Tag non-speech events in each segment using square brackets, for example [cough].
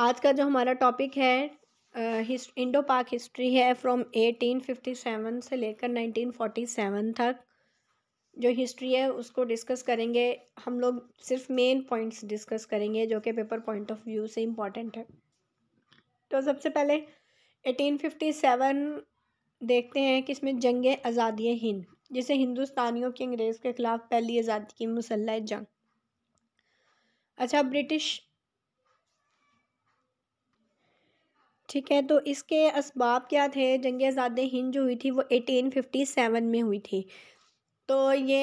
आज का जो हमारा टॉपिक है इंडो पाक हिस्ट्री है फ्रॉम 1857 से लेकर 1947 तक जो हिस्ट्री है उसको डिस्कस करेंगे हम लोग सिर्फ मेन पॉइंट्स डिस्कस करेंगे जो कि पेपर पॉइंट ऑफ व्यू से इम्पॉर्टेंट है तो सबसे पहले 1857 देखते हैं कि इसमें जंग आज़ादी हिंद जिसे हिंदुस्तानियों की अंग्रेज़ के ख़िलाफ़ पहली आज़ादी की मुसल्ह जंग अच्छा ब्रिटिश ठीक है तो इसके इसबाब क्या थे जंग आज़ाद हिंद जो हुई थी वो एटीन फिफ्टी सेवन में हुई थी तो ये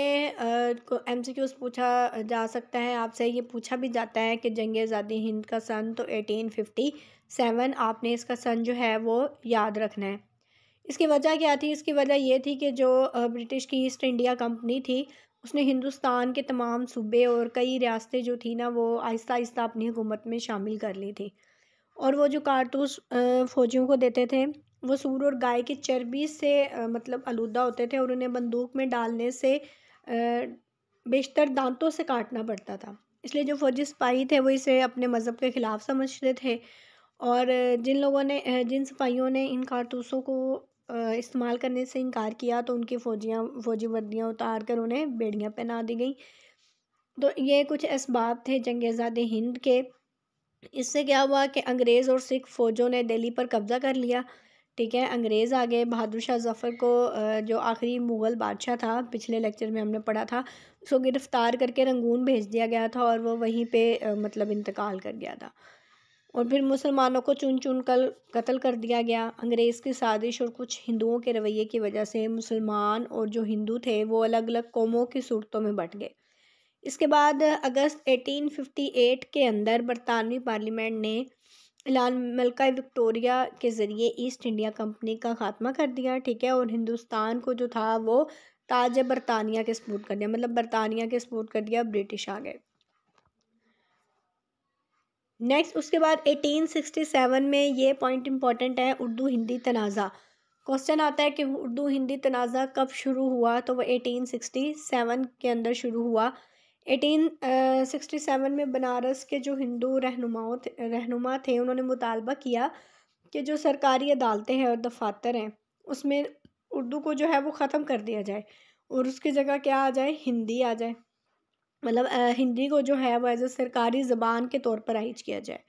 एम सी क्यूज़ पूछा जा सकता है आपसे ये पूछा भी जाता है कि जंग आज़ाद हिंद का सन तो एटीन फिफ्टी सेवन आपने इसका सन जो है वो याद रखना है इसकी वजह क्या थी इसकी वजह ये थी कि जो ब्रिटिश की ईस्ट इंडिया कंपनी थी उसने हिंदुस्तान के तमाम सूबे और कई रियासतें जो थी ना वो आहिस्ता आहिस्ता अपनी हुकूमत में शामिल कर ली थी और वो जो कारतूस फ़ौजियों को देते थे वो सूर और गाय की चर्बी से मतलब आलूदा होते थे और उन्हें बंदूक में डालने से बेशतर दांतों से काटना पड़ता था इसलिए जो फ़ौजी सिपाही थे वो इसे अपने मज़हब के ख़िलाफ़ समझते थे और जिन लोगों ने जिन सिपाहियों ने इन कारतूसों को इस्तेमाल करने से इनकार किया तो उनकी फ़ौजियाँ फ़ौजी वर्दियाँ उतार कर उन्हें बेड़ियाँ पहना दी गई तो ये कुछ इसबाब थे जंग आज़ाद हिंद के इससे क्या हुआ कि अंग्रेज़ और सिख फ़ौजों ने दिल्ली पर कब्ज़ा कर लिया ठीक है अंग्रेज़ आ गए बहादुर शाह जफ़र को जो आखिरी मुग़ल बादशाह था पिछले लेक्चर में हमने पढ़ा था उसको गिरफ़्तार करके रंगून भेज दिया गया था और वो वहीं पे मतलब इंतकाल कर गया था और फिर मुसलमानों को चुन चुन कर कत्ल कर दिया गया अंग्रेज़ की साजिश और कुछ हिंदुओं के रवैये की वजह से मुसलमान और जो हिंदू थे वो अलग अलग कौमों की सूरतों में बट गए इसके बाद अगस्त 1858 के अंदर बरतानवी पार्लियामेंट ने लाल मलका विक्टोरिया के ज़रिए ईस्ट इंडिया कंपनी का खात्मा कर दिया ठीक है और हिंदुस्तान को जो था वो ताज बरतानिया के सपोर्ट कर दिया मतलब बरतानिया के सपोर्ट कर दिया ब्रिटिश आ गए नेक्स्ट उसके बाद 1867 में ये पॉइंट इम्पॉर्टेंट है उर्दू हिंदी तनाज़ा क्वेश्चन आता है कि उर्दू हिंदी तनाज़ा कब शुरू हुआ तो वह 1867 के अंदर शुरू हुआ एटीन सिक्सटी सेवन में बनारस के जो हिंदू रहनुमाओं थे रहनुमा थे उन्होंने मुतालबा किया कि जो सरकारी अदालतें हैं और दफातर हैं उसमें उर्दू को जो है वो ख़त्म कर दिया जाए और उसकी जगह क्या आ जाए हिंदी आ जाए मतलब हिंदी को जो है वो एज़ ए सरकारी ज़बान के तौर पर आइज किया जाए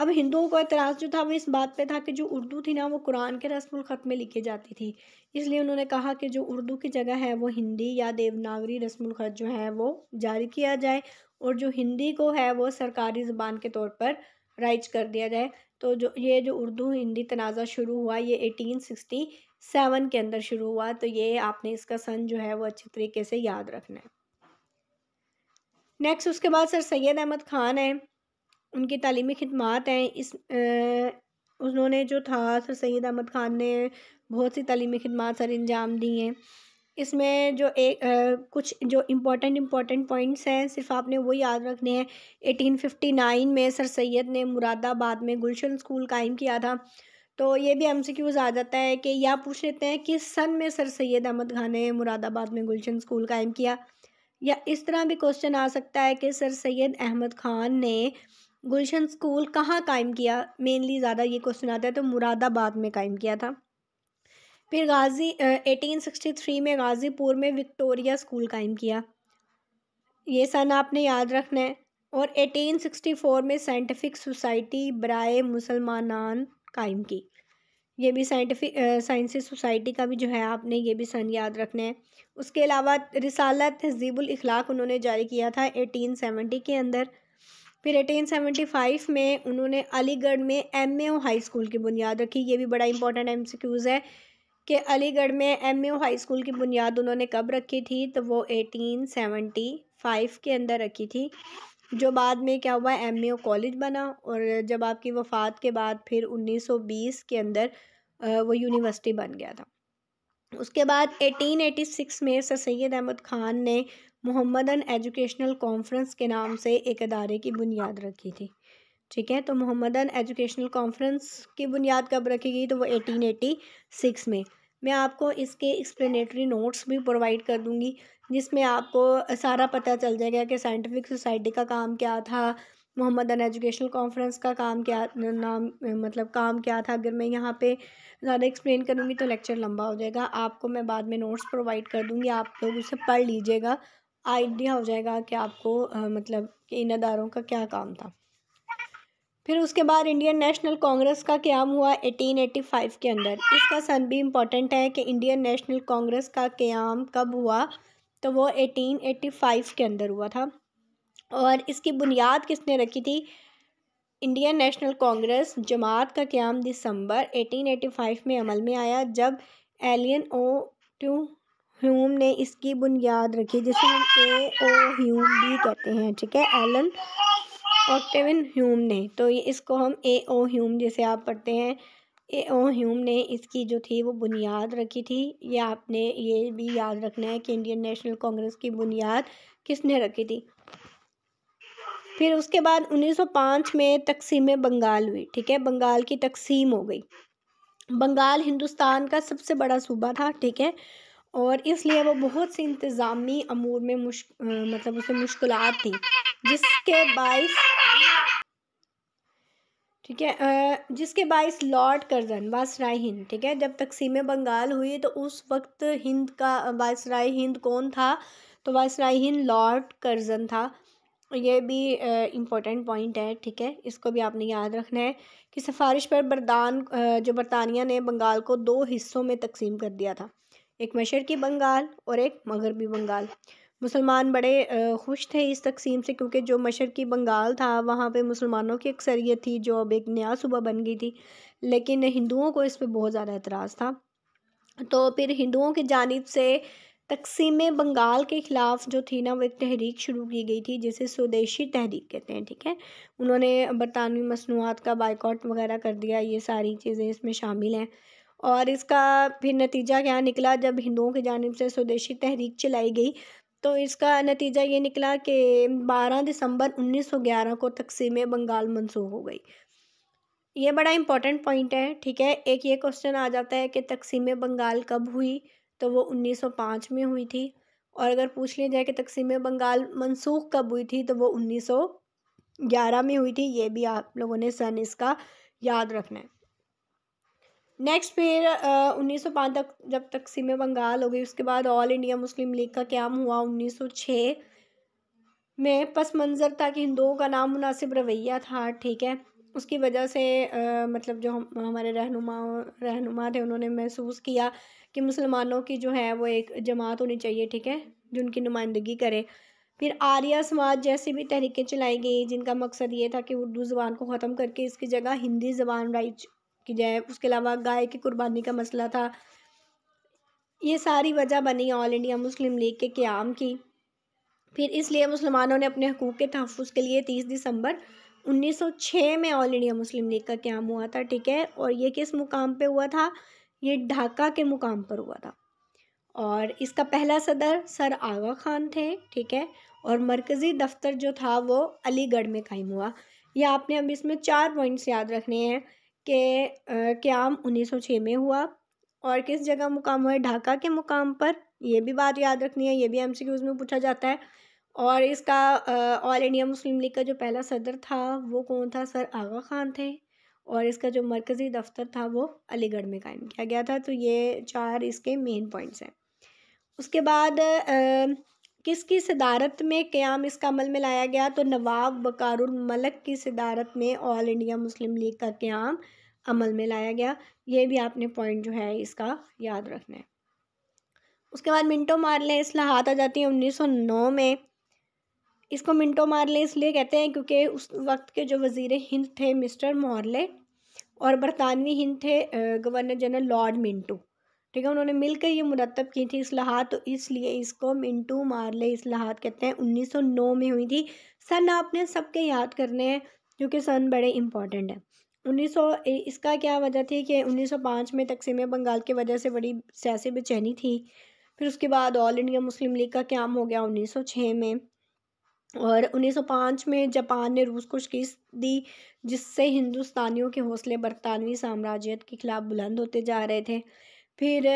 अब हिंदुओं का एतराज़ जो था वो इस बात पे था कि जो उर्दू थी ना वो कुरान के रस्म ख़त में लिखी जाती थी इसलिए उन्होंने कहा कि जो उर्दू की जगह है वो हिंदी या देवनागरी रस्म ख़त जो है वो जारी किया जाए और जो हिंदी को है वो सरकारी ज़बान के तौर पर राइज कर दिया जाए तो जो ये जो उर्दू हिंदी तनाज़ा शुरू हुआ ये एटीन सिक्सटी सेवन के अंदर शुरू हुआ तो ये आपने इसका सन जो है वो अच्छे तरीके से याद रखना है नेक्स्ट उसके बाद सर सैयद अहमद ख़ान है उनकी तलीमी खदमात हैं इस उन्होंने जो था सर सैद अहमद ख़ान ने बहुत सी तलीमी खदमात सर अंजाम दी हैं इसमें जो एक आ, कुछ जो इम्पोर्टेंट इम्पोर्टेंट पॉइंट्स हैं सिर्फ आपने वो याद रखने हैं एटीन फिफ्टी नाइन में सर सैद ने मुरादाबाद में गुलशन स्कूल कायम किया था तो ये भी एम सी क्यूज़ आ जाता है कि या पूछ लेते हैं कि सन में सर सैद अहमद खान ने मुरादाबाद में गुलशन स्कूल कायम किया या इस तरह भी क्वेश्चन आ सकता है कि सर सैद अहमद खान ने गुलशन स्कूल कहाँ कायम किया मेनली ज़्यादा ये क्वेश्चन आता है तो मुरादाबाद में कायम किया था फिर गाज़ी एटीन सिक्सटी थ्री में गाज़ीपुर में विक्टोरिया स्कूल कायम किया ये सन आपने याद रखना है और एटीन सिक्सटी फोर में साइंटिफिक सोसाइटी ब्राए मुसलमान कायम की ये भी साइंटिफिक साइंस सोसाइटी का भी जो है आपने ये भी सन याद रखना है उसके अलावा रिसाला तहजीबुल इखलाक उन्होंने जारी किया था एटीन सेवेंटी के अंदर फिर एटीन सेवेंटी फाइव में उन्होंने अलीगढ़ में एम ए हाई स्कूल की बुनियाद रखी ये भी बड़ा इंपॉर्टेंट एम है कि अलीगढ़ में एम ए हाई स्कूल की बुनियाद उन्होंने कब रखी थी तो वो एटीन सेवेंटी फाइव के अंदर रखी थी जो बाद में क्या हुआ एम ए कॉलेज बना और जब आपकी वफ़ात के बाद फिर उन्नीस सौ बीस के अंदर वो यूनिवर्सिटी बन गया था उसके बाद 1886 में सर सैद अहमद ख़ान ने मोहम्मदन एजुकेशनल कॉन्फ्रेंस के नाम से एक अदारे की बुनियाद रखी थी ठीक है तो मोहम्मदन एजुकेशनल कॉन्फ्रेंस की बुनियाद कब रखी गई तो वो 1886 में मैं आपको इसके एक्सप्लेनेटरी नोट्स भी प्रोवाइड कर दूँगी जिसमें आपको सारा पता चल जाएगा कि साइंटिफिक सोसाइटी का काम क्या था मोहम्मद अन एजुकेशनल कॉन्फ्रेंस का काम क्या नाम मतलब काम क्या था अगर मैं यहाँ पे ज़्यादा एक्सप्लेन करूँगी तो लेक्चर लंबा हो जाएगा आपको मैं बाद में नोट्स प्रोवाइड कर दूँगी आप लोग उसे पढ़ लीजिएगा आइडिया हो जाएगा कि आपको आ, मतलब कि इन अदारों का क्या काम था फिर उसके बाद इंडियन नेशनल कांग्रेस का क्याम हुआ 1885 के अंदर इसका सन भी इम्पॉर्टेंट है कि इंडियन नेशनल कांग्रेस का क्याम कब हुआ तो वो 1885 के अंदर हुआ था और इसकी बुनियाद किसने रखी थी इंडियन नेशनल कांग्रेस जमात का क्याम दिसंबर 1885 में अमल में आया जब एलियन ओ टू ह्यूम ने इसकी बुनियाद रखी जिसे हम ए ओ ह्यूम भी कहते हैं ठीक है एलन ऑक्टेविन ह्यूम ने तो ये इसको हम ए ओ ह्यूम जैसे आप पढ़ते हैं ए ओ ह्यूम ने इसकी जो थी वो बुनियाद रखी थी ये आपने ये भी याद रखना है कि इंडियन नेशनल कांग्रेस की बुनियाद किसने रखी थी फिर उसके बाद 1905 में तकसीम बंगाल हुई ठीक है बंगाल की तकसीम हो गई बंगाल हिंदुस्तान का सबसे बड़ा सूबा था ठीक है और इसलिए वो बहुत सी इंतज़ामी अमूर में मुश मतलब उसे मुश्किल थी जिसके बाईस ठीक है जिसके बायस लॉर्ड कर्जन वासराय हिंद ठीक है जब तकसीम बंगाल हुई तो उस वक्त हिंद का वायसराय हिंद कौन था तो वायसराय हिंद लॉर्ड कर्जन था ये भी इम्पोर्टेंट पॉइंट है ठीक है इसको भी आपने याद रखना है कि सिफारिश पर बरदान जो बरतानिया ने बंगाल को दो हिस्सों में तकसीम कर दिया था एक मशरकी बंगाल और एक मगरबी बंगाल मुसलमान बड़े खुश थे इस तकसीम से क्योंकि जो मशरकी बंगाल था वहाँ पे मुसलमानों की अक्सरियत थी जो अब एक नया सूबा बन गई थी लेकिन हिंदुओं को इस पर बहुत ज़्यादा एतराज़ था तो फिर हिंदुओं की जानब से तकसीम बंगाल के ख़िलाफ़ जो थी ना वो एक तहरीक शुरू की गई थी जिसे स्वदेशी तहरीक कहते हैं ठीक है उन्होंने बरतानवी मसनूआत का बाइकआउट वगैरह कर दिया ये सारी चीज़ें इसमें शामिल हैं और इसका फिर नतीजा क्या निकला जब हिंदुओं की जानब से स्वदेशी तहरीक चलाई गई तो इसका नतीजा ये निकला कि 12 दिसंबर 1911 को तकसीम बंगाल मंसूख हो गई ये बड़ा इंपॉर्टेंट पॉइंट है ठीक है एक ये क्वेश्चन आ जाता है कि तकसीम बंगाल कब हुई तो वो 1905 में हुई थी और अगर पूछ लिया जाए कि तकसीम बंगाल मनसूख कब हुई थी तो वो 1911 में हुई थी ये भी आप लोगों ने सन इसका याद रखना है नेक्स्ट फिर उन्नीस सौ पाँच तक जब तकसीम बंगाल हो गई उसके बाद ऑल इंडिया मुस्लिम लीग का क्याम हुआ उन्नीस सौ छः में पस मंज़र था कि हिंदुओं का नाम मुनासिब रवैया था ठीक है उसकी वजह से आ, मतलब जो हम हमारे रहनुमा रहनुमा थे उन्होंने महसूस किया कि मुसलमानों की जो है वो एक जमात होनी चाहिए ठीक है जो उनकी नुमाइंदगी करे फिर आर्या समाज जैसी भी तहरीकें चलाई गई जिनका मकसद ये था कि उर्दू ज़बान को ख़त्म करके इसकी जगह हिंदी ज़बान राइज की जाए उसके अलावा गाय की कुर्बानी का मसला था ये सारी वजह बनी ऑल इंडिया मुस्लिम लीग के क्याम की फिर इसलिए मुसलमानों ने अपने हकूक़ के तहफ़ के लिए तीस दिसंबर 1906 में ऑल इंडिया मुस्लिम लीग का क्याम हुआ था ठीक है और ये किस मुकाम पे हुआ था ये ढाका के मुकाम पर हुआ था और इसका पहला सदर सर आगा खान थे ठीक है और मरकज़ी दफ्तर जो था वो अलीगढ़ में कायम हुआ यह आपने अब इसमें चार पॉइंट्स याद रखने हैं कि क्याम 1906 में हुआ और किस जगह मुकाम हुआ है ढाका के मुकाम पर यह भी बात याद रखनी है ये भी क्यूज़ में पूछा जाता है और इसका ऑल इंडिया मुस्लिम लीग का जो पहला सदर था वो कौन था सर आगा खान थे और इसका जो मरकज़ी दफ्तर था वो अलीगढ़ में कायम किया गया था तो ये चार इसके मेन पॉइंट्स हैं उसके बाद किसकी सदारत में क़्याम इसका अमल में लाया गया तो नवाब मलक की सदारत में ऑल इंडिया मुस्लिम लीग का क़्याम अमल में लाया गया ये भी आपने पॉइंट जो है इसका याद रखना है उसके बाद मिंटो मारले असलाहत आ जाती हैं उन्नीस में इसको मिंटो मारले इसलिए कहते हैं क्योंकि उस वक्त के जो वज़ी हिंद थे मिस्टर मोरले और बरतानवी हिंद थे गवर्नर जनरल लॉर्ड मिंटू ठीक है उन्होंने मिलकर ये मुरतब की थी असलाहत तो इसलिए इसको मिंटू मारले असलाहत कहते हैं 1909 में हुई थी सन आपने सबके याद करने हैं क्योंकि सन बड़े इंपॉर्टेंट हैं 1900 इसका क्या वजह थी कि 1905 में तकसीम बंगाल की वजह से बड़ी सियासी बेचैनी थी फिर उसके बाद ऑल इंडिया मुस्लिम लीग का क्याम हो गया 1906 में और 1905 में जापान ने रूस को शिकस्त दी जिससे हिंदुस्तानियों के हौसले बरतानवी साम्राज्यत के खिलाफ बुलंद होते जा रहे थे फिर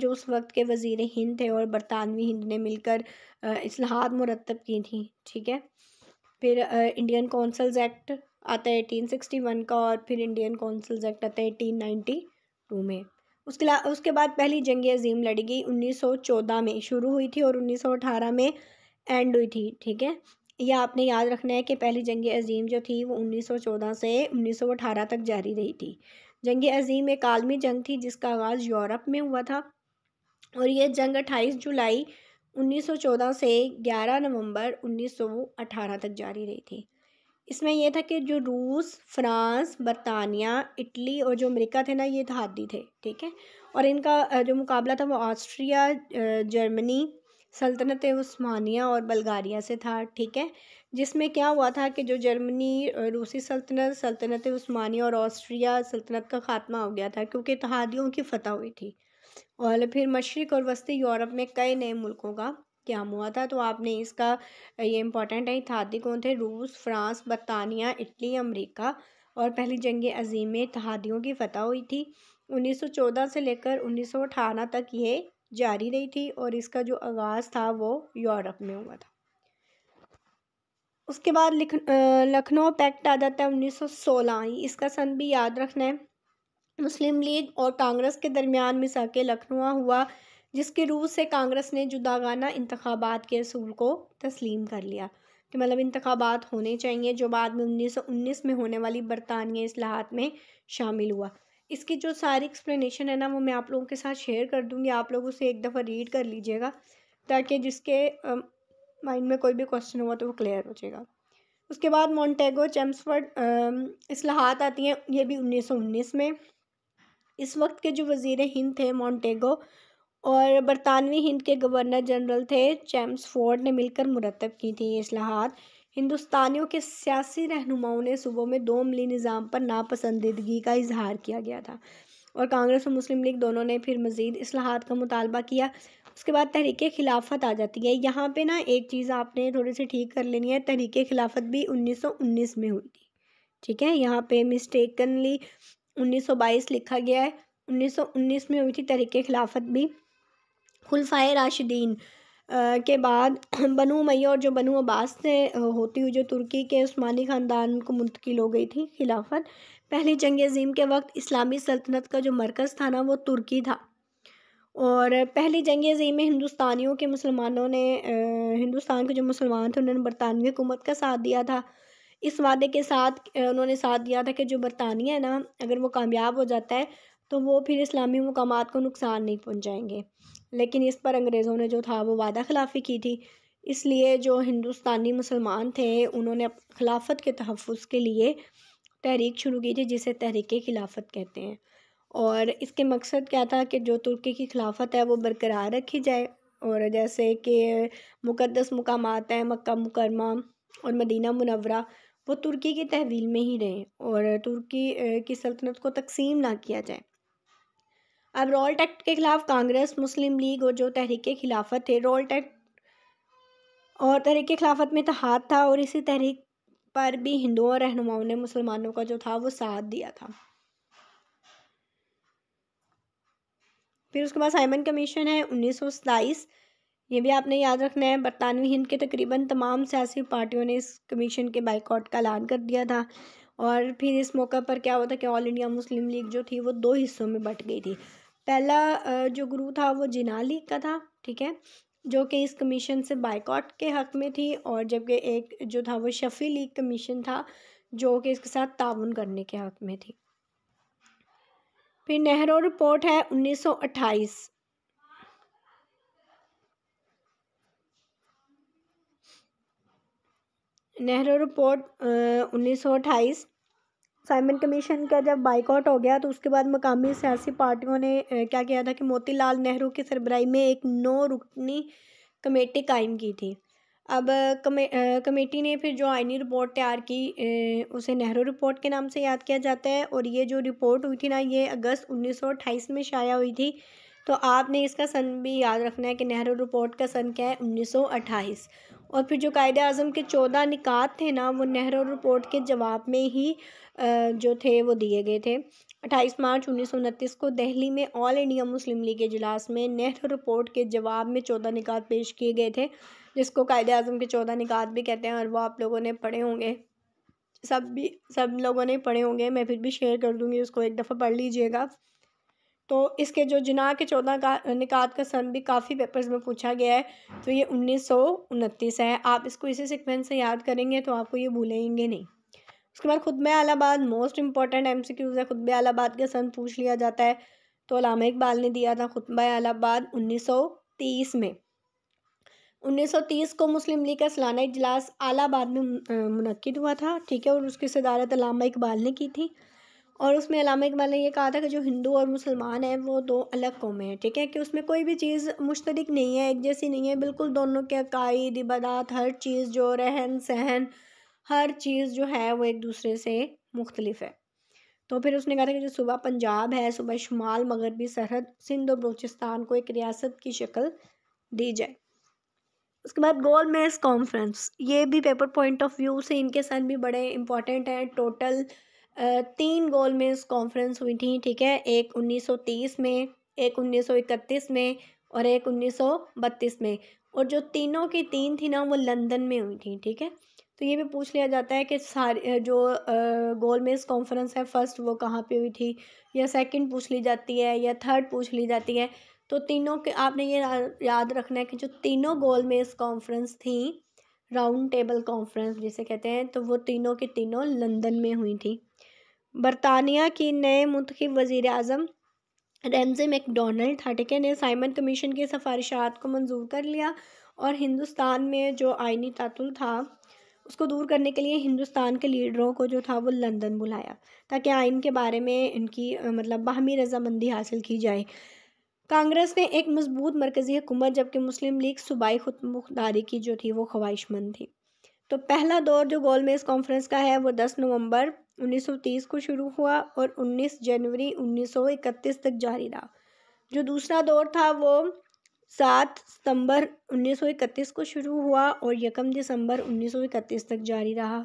जो उस वक्त के वज़ीर हिंद थे और बरतानवी हिंद ने मिलकर असलाहत मुरतब की थी ठीक है फिर इंडियन कौंसल्स एक्ट आता है एटीन सिक्सटी वन का और फिर इंडियन कौंसल्स एक्ट आता है एटीन नाइन्टी टू में उसके उसके बाद पहली जंग अजीम लड़ी गई उन्नीस सौ चौदह में शुरू हुई थी और उन्नीस सौ अठारह में एंड हुई थी ठीक है यह आपने याद रखना है कि पहली जंग अजीम जो थी वो 1914 से 1918 तक जारी रही थी जंग अजीम एक आलमी जंग थी जिसका आगाज़ यूरोप में हुआ था और यह जंग 28 जुलाई 1914 से 11 नवंबर 1918 तक जारी रही थी इसमें यह था कि जो रूस फ्रांस बरतानिया इटली और जो अमेरिका थे ना ये तहदी थे ठीक है और इनका जो मुकाबला था वो ऑस्ट्रिया जर्मनी सल्तनत उस्मानिया और बल्गारिया से था ठीक है जिसमें क्या हुआ था कि जो जर्मनी रूसी सल्तनत सल्तनत उस्मानिया और ऑस्ट्रिया सल्तनत का खात्मा हो गया था क्योंकि तहादियों की फतह हुई थी और फिर मशरक़ और वस्ती यूरोप में कई नए मुल्कों का क्याम हुआ था तो आपने इसका ये इम्पोर्टेंट है इतिहादी कौन थे रूस फ्रांस बरतानिया इटली अमरीका और पहली जंग अजीम में इतिहादियों की फतह हुई थी 1914 से लेकर उन्नीस तक ये जारी रही थी और इसका जो आगाज़ था वो यूरोप में हुआ था उसके बाद लिख लखनऊ पैक्ट आ जाता है उन्नीस सौ सोलह इसका सन भी याद रखना है मुस्लिम लीग और कांग्रेस के दरमियान मिसा के लखनऊ हुआ जिसके रूस से कांग्रेस ने जुदागाना इंतबात के असूल को तस्लीम कर लिया कि मतलब इंतबात होने चाहिए जो बाद में 1919 में होने वाली बरतानिया असलाहत में शामिल हुआ इसकी जो सारी एक्सप्लेनेशन है ना वो मैं आप लोगों के साथ शेयर कर दूँगी आप लोग उसे एक दफ़ा रीड कर लीजिएगा ताकि जिसके माइंड में कोई भी क्वेश्चन हुआ तो वो क्लियर हो जाएगा उसके बाद मॉन्टेगो चैम्सफर्ड असलाहत आती हैं ये भी 1919 में इस वक्त के जो वज़ी हिंद थे मॉन्टेगो और बरतानवी हिंद के गवर्नर जनरल थे चैम्सफोर्ड ने मिलकर मुरतब की थी ये असलाहत हिंदुस्तानियों के सियासी रहनुमाओं ने सुबह में दो अमली निज़ाम पर नापसंदीदगी का इजहार किया गया था और कांग्रेस और मुस्लिम लीग दोनों ने फिर मज़ीद असलाहत का मुतालबा किया उसके बाद तहरीक खिलाफत आ जाती है यहाँ पे ना एक चीज़ आपने थोड़ी सी ठीक कर लेनी है तहरीक खिलाफत भी 1919 में हुई थी ठीक है यहाँ पे मिस्टेकनली 1922 लिखा गया है 1919 में हुई थी तहरीक खिलाफत भी खुलफाए राशिदीन के बाद [clears throat] बनु मैया और जो बनु अब्बास से होती हुई जो तुर्की के उस्मानी ख़ानदान को मुंतकिल हो गई थी खिलाफत पहली जंग अजीम के वक्त इस्लामी सल्तनत का जो मरकज़ था ना वो तुर्की था और पहली जंग अजीम में हिंदुस्तानियों के मुसलमानों ने हिंदुस्तान के जो मुसलमान थे उन्होंने बरतानवी हुकूमत का साथ दिया था इस वादे के साथ उन्होंने साथ दिया था कि जो बरतानिया है ना अगर वो कामयाब हो जाता है तो वो फिर इस्लामी मकाम को नुकसान नहीं पहुँचाएंगे लेकिन इस पर अंग्रेज़ों ने जो था वो वादा खिलाफ़ी की थी इसलिए जो हिंदुस्तानी मुसलमान थे उन्होंने खिलाफत के तहफ़ के लिए तहरीक शुरू की थी जिसे तहरीक खिलाफत कहते हैं और इसके मकसद क्या था कि जो तुर्की की खिलाफत है वो बरकरार रखी जाए और जैसे कि मुकदस मकाम हैं मक्का मुकरमा और मदीना मुनवरा वो तुर्की की तहवील में ही रहें और तुर्की की सल्तनत को तकसीम ना किया जाए अब रॉल्ट एक्ट के खिलाफ कांग्रेस मुस्लिम लीग और जो तहरीक खिलाफत थे रॉल्ट एक्ट और तहरीक खिलाफत में तहाद था और इसी तहरीक पर भी हिंदुओं और रहनुमाओं ने मुसलमानों का जो था वो साथ दिया था फिर उसके बाद साइमन कमीशन है उन्नीस ये भी आपने याद रखना है बरतानवी हिंद के तकरीबन तमाम सियासी पार्टियों ने इस कमीशन के बाइकआउट का ऐलान कर दिया था और फिर इस मौके पर क्या हुआ था कि ऑल इंडिया मुस्लिम लीग जो थी वो दो हिस्सों में बट गई थी पहला जो गुरु था वो जिना लीग का था ठीक है जो कि इस कमीशन से बाइकआउट के हक में थी और जबकि एक जो था वो शफ़ी लीग कमीशन था जो कि इसके साथ ताउन करने के हक में थी फिर नेहरू रिपोर्ट है 1928 नेहरू रिपोर्ट उन्नीस सौ अट्ठाईस साइमन कमीशन का जब बाइकआउट हो गया तो उसके बाद मकामी सियासी पार्टियों ने क्या किया था कि मोतीलाल नेहरू की सरबराही में एक नौ रुकनी कमेटी कायम की थी अब कमे कमेटी ने फिर जो आइनी रिपोर्ट तैयार की उसे नेहरू रिपोर्ट के नाम से याद किया जाता है और ये जो रिपोर्ट हुई थी ना ये अगस्त अट्ठाईस में शाया हुई थी तो आपने इसका सन भी याद रखना है कि नेहरू रिपोर्ट का सन क्या है अट्ठाईस और फिर जो कायद अजम के चौदह निकात थे ना वो नेहरू रिपोर्ट के जवाब में ही जो थे वो दिए गए थे 28 मार्च उन्नीस को दिल्ली में ऑल इंडिया मुस्लिम लीग के इजलास में नेहरू रिपोर्ट के जवाब में चौदह निकात पेश किए गए थे जिसको कायद अजम के चौदह निकात भी कहते हैं और वो आप लोगों ने पढ़े होंगे सब भी सब लोगों ने पढ़े होंगे मैं फिर भी शेयर कर दूँगी उसको एक दफ़ा पढ़ लीजिएगा तो इसके जो जिना के चौदह का निकात का सन भी काफ़ी पेपर्स में पूछा गया है तो ये उन्नीस है आप इसको इसी सिक्वेंस से याद करेंगे तो आपको ये भूलेंगे नहीं उसके बाद खुतब Allahabad most important M C Qs है खुतब आलाबाद के सन पूछ लिया जाता है तो अलामा इकबाल ने दिया था खुतब आलाबाद उन्नीस सौ तीस में उन्नीस सौ तीस को मुस्लिम लीग का सालाना इजलास आलाबाद में मुनद हुआ था ठीक है और उसकी सदारत अलामा इकबाल ने की थी और उसमें अलामा इकबाल ने यह कहा था कि जो हिंदू और मुसलमान हैं वो दो अलग कौमें हैं ठीक है कि उसमें कोई भी चीज़ मुश्तरक नहीं है एक जैसी नहीं है बिल्कुल दोनों के अकायद इबादत हर चीज़ जो रहन सहन हर चीज़ जो है वो एक दूसरे से मुख्तलिफ है तो फिर उसने कहा था कि जो सुबह पंजाब है सुबह शुमाल मगरबी सरहद सिंध और बलूचिस्तान को एक रियासत की शक्ल दी जाए उसके बाद गोल मेज कॉन्फ्रेंस ये भी पेपर पॉइंट ऑफ व्यू से इनके सन भी बड़े इंपॉर्टेंट हैं टोटल तीन गोल मेज कॉन्फ्रेंस हुई थी ठीक है एक 1930 में एक 1931 में और एक 1932 में और जो तीनों की तीन थी ना वो लंदन में हुई थी ठीक है तो ये भी पूछ लिया जाता है कि सारी जो गोलमेज कॉन्फ्रेंस है फ़र्स्ट वो कहाँ पे हुई थी या सेकंड पूछ ली जाती है या थर्ड पूछ ली जाती है तो तीनों के आपने ये याद रखना है कि जो तीनों गोलमेज कॉन्फ्रेंस थी राउंड टेबल कॉन्फ्रेंस जिसे कहते हैं तो वो तीनों की तीनों लंदन में हुई थी बरतानिया की नए मुंतब वज़ी अजम रेमजे मैकडोनल्ड था ठीक है ने साइमन कमीशन की सिफारिशात को मंजूर कर लिया और हिंदुस्तान में जो आइनी तातुल था उसको दूर करने के लिए हिंदुस्तान के लीडरों को जो था वो लंदन बुलाया ताकि आइन के बारे में इनकी मतलब बाहमी रजामंदी हासिल की जाए कांग्रेस ने एक मजबूत मरकज़ी हुकूमत जबकि मुस्लिम लीग सूबाई खुद मुख्तारी की जो थी वो ख्वाहिशमंद थी तो पहला दौर जो गोलमेज कॉन्फ्रेंस का है वो 10 नवंबर 1930 को शुरू हुआ और 19 जनवरी 1931 तक जारी रहा जो दूसरा दौर था वो सात सितंबर 1931 को शुरू हुआ और यकम दिसंबर 1931 तक जारी रहा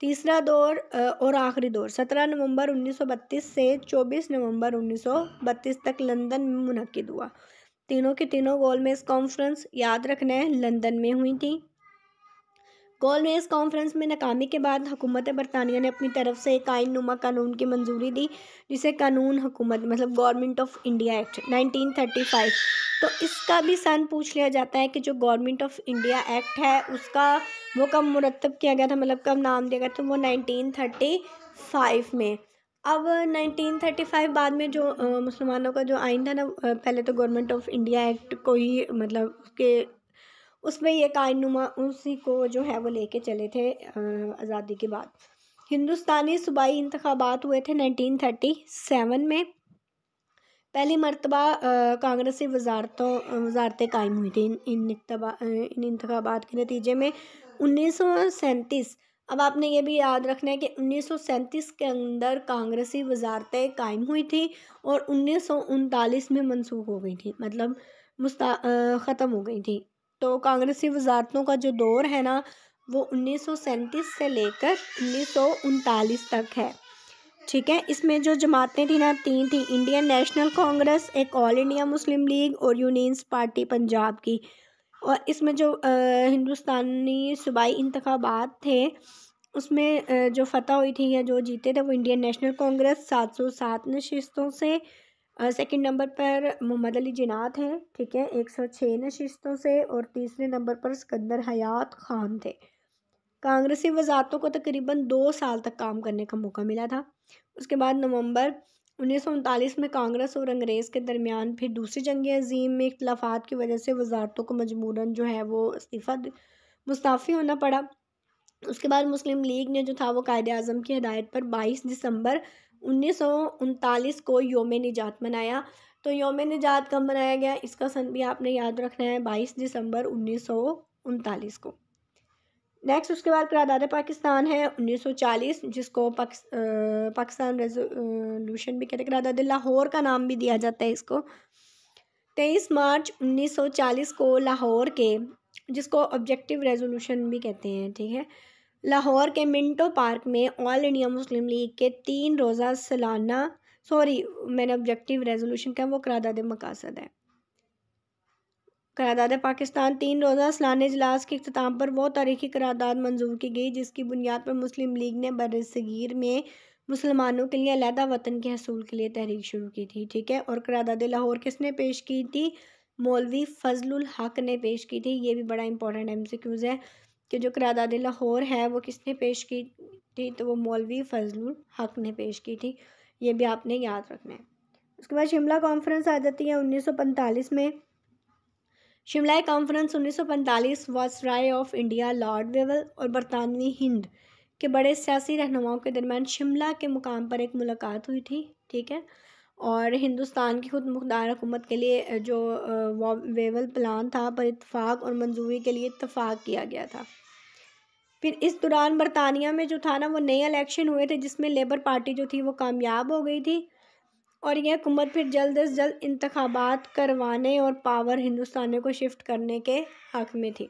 तीसरा दौर और आखिरी दौर 17 नवंबर 1932 से 24 नवंबर 1932 तक लंदन में मुनद हुआ तीनों के तीनों गोल में इस कॉन्फ्रेंस याद रखना है लंदन में हुई थी गोलमेज कॉन्फ्रेंस में नाकामी के बाद हुकूमत बरतानिया ने अपनी तरफ से एक आयन नुमा कानून की मंजूरी दी जिसे कानून हुकूमत मतलब गवर्नमेंट ऑफ इंडिया एक्ट 1935 तो इसका भी सन पूछ लिया जाता है कि जो गवर्नमेंट ऑफ इंडिया एक्ट है उसका वो कब मुरतब किया गया था मतलब कब नाम दिया गया था वो नाइनटीन में अब 1935 बाद में जो मुसलमानों का जो आइन था ना पहले तो गवर्नमेंट ऑफ इंडिया एक्ट को ही मतलब उसके उसमें ये कायनुमा उसी को जो है वो लेके चले थे आज़ादी के बाद हिंदुस्तानी सूबाई इंतबात हुए थे 1937 में पहली मरतबा कांग्रेसी वजारतों वजारतें कायम हुई थी इन इन इंतबात के नतीजे में उन्नीस अब आपने ये भी याद रखना है कि उन्नीस के अंदर कांग्रेसी वजारतें कायम हुई थी और उन्नीस में मनसूख हो गई थी मतलब मुस्ता ख़त्म हो गई थी तो कांग्रेसी वजारतों का जो दौर है ना वो उन्नीस से लेकर उन्नीस तक है ठीक है इसमें जो जमातें थी ना तीन थी इंडियन नेशनल कांग्रेस एक ऑल इंडिया मुस्लिम लीग और यूनियंस पार्टी पंजाब की और इसमें जो आ, हिंदुस्तानी सूबाई इंतबात थे उसमें आ, जो फतह हुई थी या जो जीते थे वो इंडियन नेशनल कांग्रेस सात सौ सात नशस्तों से सेकंड नंबर पर मोहम्मद अली जिनात हैं ठीक है एक सौ छः नशस्तों से और तीसरे नंबर पर सिकंदर हयात खान थे कांग्रेसी वजातों को तकरीबन दो साल तक काम करने का मौका मिला था उसके बाद नवंबर उन्नीस में कांग्रेस और अंग्रेज़ के दरमियान फिर दूसरी जंग अजीम में इख्लाफात की वजह से वजारतों को मजबूरन जो है वो इस्तीफ़ा मुस्ताफ़ी होना पड़ा उसके बाद मुस्लिम लीग ने जो था वो कायद अजम की हदायत पर 22 दिसंबर उन्नीस को योम निजात मनाया तो योम निजात कब मनाया गया इसका सन भी आपने याद रखना है बाईस दिसंबर उन्नीस को नेक्स्ट उसके बाद करारदादा पाकिस्तान है 1940 जिसको पाकिस्तान रेजोल्यूशन भी कहते हैं करारदादा लाहौर का नाम भी दिया जाता है इसको तेईस मार्च 1940 को लाहौर के जिसको ऑब्जेक्टिव रेजोल्यूशन भी कहते हैं ठीक है लाहौर के मिंटो पार्क में ऑल इंडिया मुस्लिम लीग के तीन रोज़ा सालाना सॉरी मैंने ऑब्जेक्टिव रेजोल्यूशन कहा वो करारदाद मकासद है करारदाद पाकिस्तान तीन रोज़ा सालाना इजलास के अख्ताम पर वह तारीखी करारदाद मंजूर की गई जिसकी बुनियाद पर मुस्लिम लीग ने बर सगीर में मुसलमानों के लिए अलहदा वतन के हसूल के लिए तहरीक शुरू की थी ठीक है और करारदाद लाहौर किसने पेश की थी मौलवी फजलुल हक ने पेश की थी ये भी बड़ा इंपॉर्टेंट एम सी क्यूज़ है कि जो करारदाद लाहौर है वो किसने पेश की थी तो वो मौलवी फजलुल हक ने पेश की थी ये भी आपने याद रखना है उसके बाद शिमला कॉन्फ्रेंस आ जाती है 1945 में Shimla conference 1945 viceroy of India Lord Wavell और बरतानवी हिंद के बड़े सियासी रहनुमाओं के दरमियान शिमला के मुकाम पर एक मुलाकात हुई थी ठीक है और हिंदुस्तान की खुद मुख्तार हुकूमत के लिए जो वेवल प्लान था पर इतफ़ाक़ और मंजूरी के लिए इतफ़ाक़ किया गया था फिर इस दौरान बरतानिया में जो था ना वो नए इलेक्शन हुए थे जिसमें लेबर पार्टी जो थी वो कामयाब हो गई थी और यह हुकूमत फिर जल्द अज जल्द इंतबात करवाने और पावर हिंदुस्तानों को शिफ्ट करने के हक में थी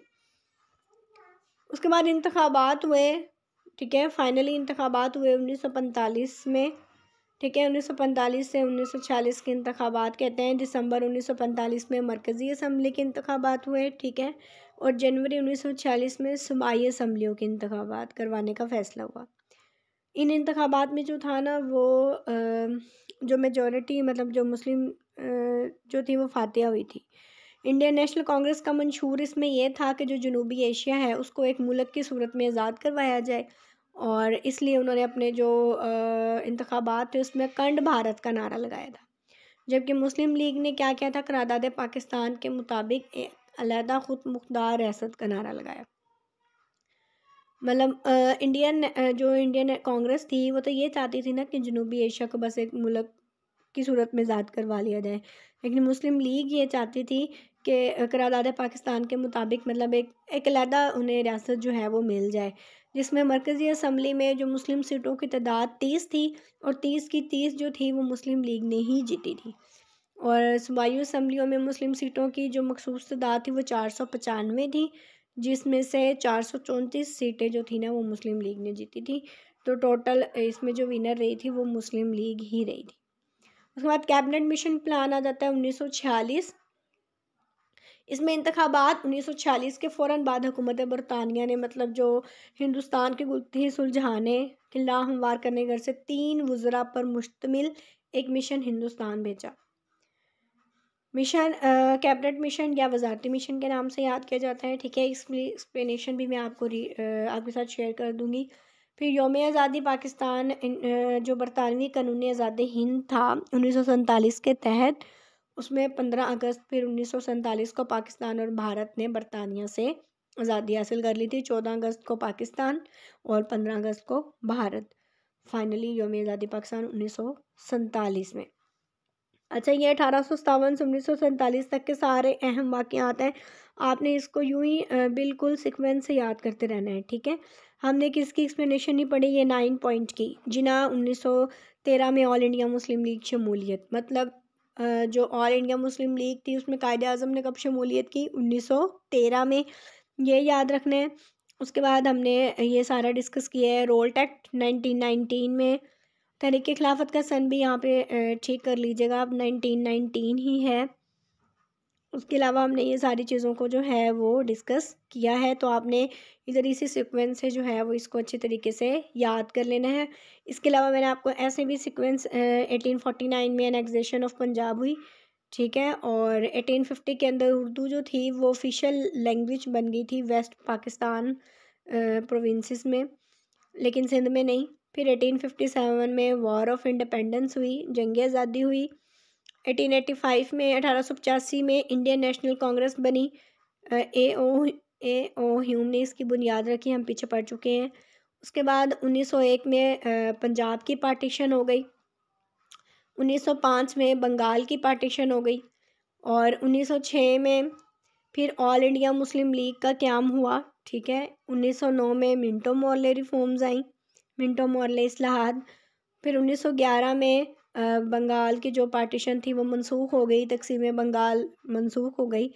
उसके बाद इंतबात हुए ठीक है फाइनली इंतबात हुए उन्नीस सौ पैंतालीस में ठीक है 1945 से 1946 के इंतबात कहते हैं दिसंबर 1945 में मरकज़ी असम्बली के इंतबात हुए ठीक है और जनवरी 1946 में सूबाई असम्बलियों के इंतबात करवाने का फ़ैसला हुआ इन इंतबात में जो था ना वो जो मेजॉरिटी मतलब जो मुस्लिम जो थी वो फातह हुई थी इंडियन नेशनल कांग्रेस का मंशूर इसमें यह था कि जो जनूबी एशिया है उसको एक मुल्क की सूरत में आज़ाद करवाया जाए और इसलिए उन्होंने अपने जो इंतबात थे उसमें कंड भारत का नारा लगाया था जबकि मुस्लिम लीग ने क्या किया था करारदाद पाकिस्तान के मुताबिक अलहदा ख़ुद मुख्तार रियासत का नारा लगाया मतलब इंडियन जो इंडियन कांग्रेस थी वो तो ये चाहती थी ना कि जनूबी एशिया को बस एक मुल्क की सूरत में ज़ाद करवा लिया जाए लेकिन मुस्लिम लीग ये चाहती थी कि करारदाद पाकिस्तान के मुताबिक मतलब एक एक अलहदा उन्हें रियासत जो है वो मिल जाए जिसमें मरकज़ी असम्बली में जो मुस्लिम सीटों की तादाद तीस थी और तीस की तीस जो थी वो मुस्लिम लीग ने ही जीती थी और सूबाई असम्बलियों में मुस्लिम सीटों की जो मखसूस तादाद थी वो चार सौ पचानवे थी जिसमें से चार सौ चौंतीस सीटें जो थी ना वो मुस्लिम लीग ने जीती थी तो टोटल इसमें जो विनर रही थी वो मुस्लिम लीग ही रही थी उसके बाद कैबिनेट मिशन प्लान आ जाता है उन्नीस सौ छियालीस इसमें इंतबात उन्नीस सौ छियालीस के फ़ौर बाद हुकूमत बरतानिया ने मतलब जो हिंदुस्तान के गुलती सुलझाने के हमवार करने घर से तीन वज़रा पर मुश्तमिल एक मिशन हिंदुस्तान भेजा मिशन कैबिनेट मिशन या वजारती मिशन के नाम से याद किया जाता है ठीक है इसमें एक्सप्लेनेशन भी मैं आपको आ, आपके साथ शेयर कर दूँगी फिर योम आज़ादी पाकिस्तान जो बरतानवी कानूनी आज़ाद हिंद था उन्नीस के तहत उसमें पंद्रह अगस्त फिर उन्नीस को पाकिस्तान और भारत ने बरतानिया से आज़ादी हासिल कर ली थी चौदह अगस्त को पाकिस्तान और पंद्रह अगस्त को भारत फाइनली योम आज़ादी पाकिस्तान उन्नीस में अच्छा ये अठारह सौ सतावन से उन्नीस तक के सारे अहम आते हैं आपने इसको यूं ही बिल्कुल सिक्वेंस से याद करते रहना है ठीक है हमने किसकी एक्सप्लेनेशन नहीं पढ़ी ये नाइन पॉइंट की जिना 1913 में ऑल इंडिया मुस्लिम लीग शमूलियत मतलब जो ऑल इंडिया मुस्लिम लीग थी उसमें कायद अजम ने कब शमूलियत की 1913 में ये याद रखना है उसके बाद हमने ये सारा डिस्कस किया है रोल्ट नाइनटीन 1919 में तहरीक खिलाफत का सन भी यहाँ पे ठीक कर लीजिएगा नाइनटीन 1919 ही है उसके अलावा हमने ये सारी चीज़ों को जो है वो डिस्कस किया है तो आपने इधर इसी सीक्वेंस से जो है वो इसको अच्छे तरीके से याद कर लेना है इसके अलावा मैंने आपको ऐसे भी सीक्वेंस एटीन फोटी नाइन में एनेक्जेशन ऑफ पंजाब हुई ठीक है और एटीन फिफ्टी के अंदर उर्दू जो थी वो ऑफिशियल लैंग्वेज बन गई थी वेस्ट पाकिस्तान प्रोविंसेस में लेकिन सिंध में नहीं फिर एटीन फिफ्टी सेवन में वॉर ऑफ इंडिपेंडेंस हुई जंग आज़ादी हुई एटीन एटी फाइव में अठारह सौ पचासी में इंडियन नेशनल कांग्रेस बनी ए ओ ए ओ ह्यूम ने इसकी बुनियाद रखी हम पीछे पड़ चुके हैं उसके बाद उन्नीस सौ एक में पंजाब की पार्टीशन हो गई उन्नीस सौ पाँच में बंगाल की पार्टीशन हो गई और उन्नीस सौ छः में फिर ऑल इंडिया मुस्लिम लीग का क्याम हुआ ठीक है उन्नीस सौ नौ में मिंटो मोरले रिफॉर्म्स आई मिंटो मोरले इस्लाहाद फिर उन्नीस सौ ग्यारह में बंगाल की जो पार्टीशन थी वो मनसूख हो गई तकसीम बंगाल मनसूख हो गई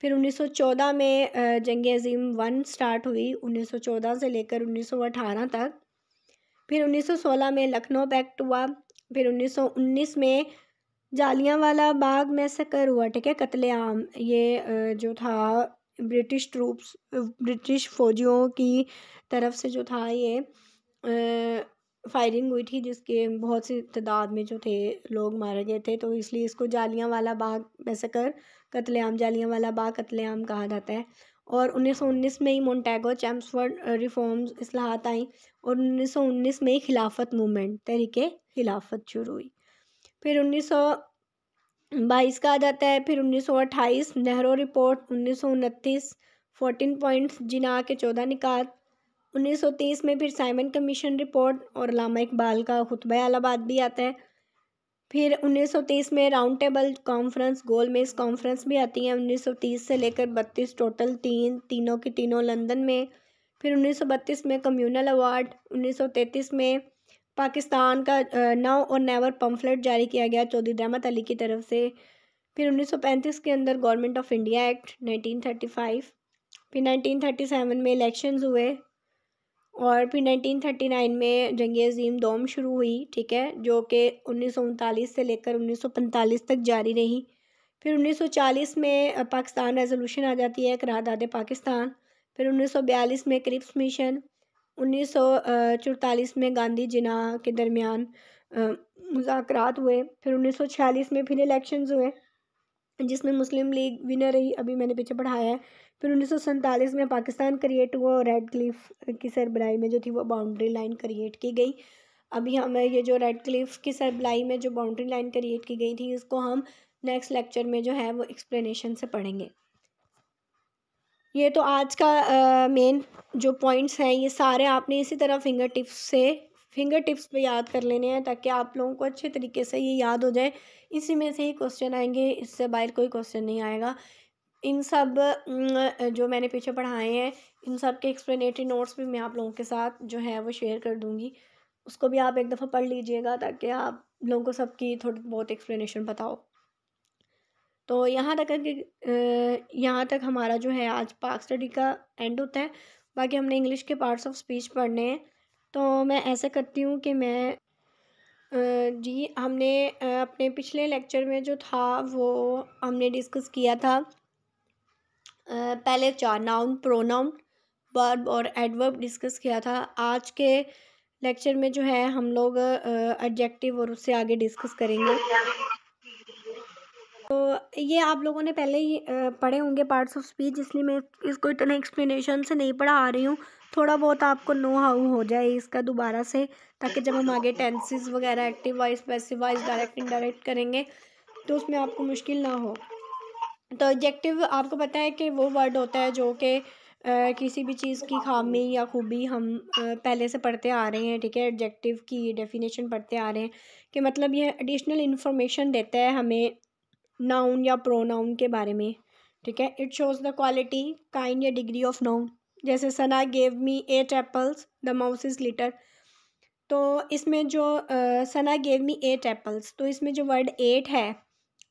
फिर 1914 में जंग अजीम वन स्टार्ट हुई 1914 से लेकर 1918 तक फिर 1916 में लखनऊ पैक्ट हुआ फिर 1919 में जालियांवाला बाग में मैसकर हुआ ठीक है कत्लेआम ये जो था ब्रिटिश ट्रूप्स ब्रिटिश फौजियों की तरफ से जो था ये फायरिंग हुई थी जिसके बहुत सी तादाद में जो थे लोग मारे गए थे तो इसलिए इसको जालियाँ वाला बाग मैसेकर कतलेआम जालियाँ वाला बाग कतलेआम कहा जाता है और उन्नीस सौ उन्नीस में ही मोन्टैगो चैम्सफर्ड रिफॉर्म्स असलाहत आई और उन्नीस सौ उन्नीस में ही खिलाफत मूवमेंट तहरीक खिलाफत शुरू हुई फिर उन्नीस सौ बाईस का आ जाता है फिर उन्नीस सौ अट्ठाईस नेहरू रिपोर्ट उन्नीस सौ उनतीस फोर्टीन पॉइंट्स जिना के चौदह निकात 1930 में फिर साइमन कमीशन रिपोर्ट और लामा इकबाल का खुतब आलाबाद भी आता है फिर 1930 में राउंड टेबल कॉन्फ्रेंस गोल मेज कॉन्फ्रेंस भी आती है 1930 से लेकर 32 टोटल तीन तीनों की तीनों लंदन में फिर 1932 में कम्युनल अवार्ड 1933 में पाकिस्तान का नाउ और नेवर पम्फलेट जारी किया गया चौधरी रहमत अली की तरफ से फिर 1935 के अंदर गवर्नमेंट ऑफ इंडिया एक्ट 1935 फिर 1937 में इलेक्शंस हुए और फिर 1939 में जंग अजीम दोम शुरू हुई ठीक है जो कि उन्नीस से लेकर 1945 तक जारी रही फिर 1940 में पाकिस्तान रेजोल्यूशन आ जाती है करारदाद पाकिस्तान फिर 1942 में क्रिप्स मिशन चौतालीस में गांधी जिना के दरमियान मुजाकर हुए फिर 1946 में फिर इलेक्शंस हुए जिसमें मुस्लिम लीग विनर रही अभी मैंने पीछे पढ़ाया है फिर उन्नीस में पाकिस्तान क्रिएट हुआ और रेड क्लिफ की सरबराई में जो थी वो बाउंड्री लाइन क्रिएट की गई अभी हमें ये जो रेड क्लिफ की सरबलाई में जो बाउंड्री लाइन क्रिएट की गई थी इसको हम नेक्स्ट लेक्चर में जो है वो एक्सप्लेनेशन से पढ़ेंगे ये तो आज का मेन जो पॉइंट्स हैं ये सारे आपने इसी तरह फिंगर टिप्स से फिंगर टिप्स पे याद कर लेने हैं ताकि आप लोगों को अच्छे तरीके से ये याद हो जाए इसी में से ही क्वेश्चन आएंगे इससे बाहर कोई क्वेश्चन नहीं आएगा इन सब जो मैंने पीछे पढ़ाए हैं इन सब के एक्सप्लेनेटरी नोट्स भी मैं आप लोगों के साथ जो है वो शेयर कर दूँगी उसको भी आप एक दफ़ा पढ़ लीजिएगा ताकि आप लोगों को सबकी थोड़ी बहुत एक्सप्लेनेशन बताओ तो यहाँ तक कि यहाँ तक हमारा जो है आज पार्क स्टडी का एंड होता है बाकी हमने इंग्लिश के पार्ट्स ऑफ स्पीच पढ़ने हैं तो मैं ऐसा करती हूँ कि मैं जी हमने अपने पिछले लेक्चर में जो था वो हमने डिस्कस किया था पहले चार नाउन प्रोनाउन वर्ब और एडवर्ब डिस्कस किया था आज के लेक्चर में जो है हम लोग एडजेक्टिव और उससे आगे डिस्कस करेंगे तो ये आप लोगों ने पहले ही पढ़े होंगे पार्ट्स ऑफ स्पीच इसलिए मैं इसको इतने एक्सप्लेनेशन से नहीं पढ़ा आ रही हूँ थोड़ा बहुत आपको नो हाउ हो जाए इसका दोबारा से ताकि जब हम आगे टेंसेस वगैरह active voice passive voice direct indirect करेंगे तो उसमें आपको मुश्किल ना हो तो एडजेक्टिव आपको पता है कि वो वर्ड होता है जो कि किसी भी चीज़ की खामी या खूबी हम आ, पहले से पढ़ते आ रहे हैं ठीक है एडजेक्टिव की डेफिनेशन पढ़ते आ रहे हैं कि मतलब यह एडिशनल इन्फॉर्मेशन देता है हमें नाउन या प्रोनाउन के बारे में ठीक है it shows the quality kind या डिग्री ऑफ नाउन जैसे Sana gave me eight apples the mouse is little तो इसमें जो Sana gave me eight apples तो इसमें जो वर्ड एट है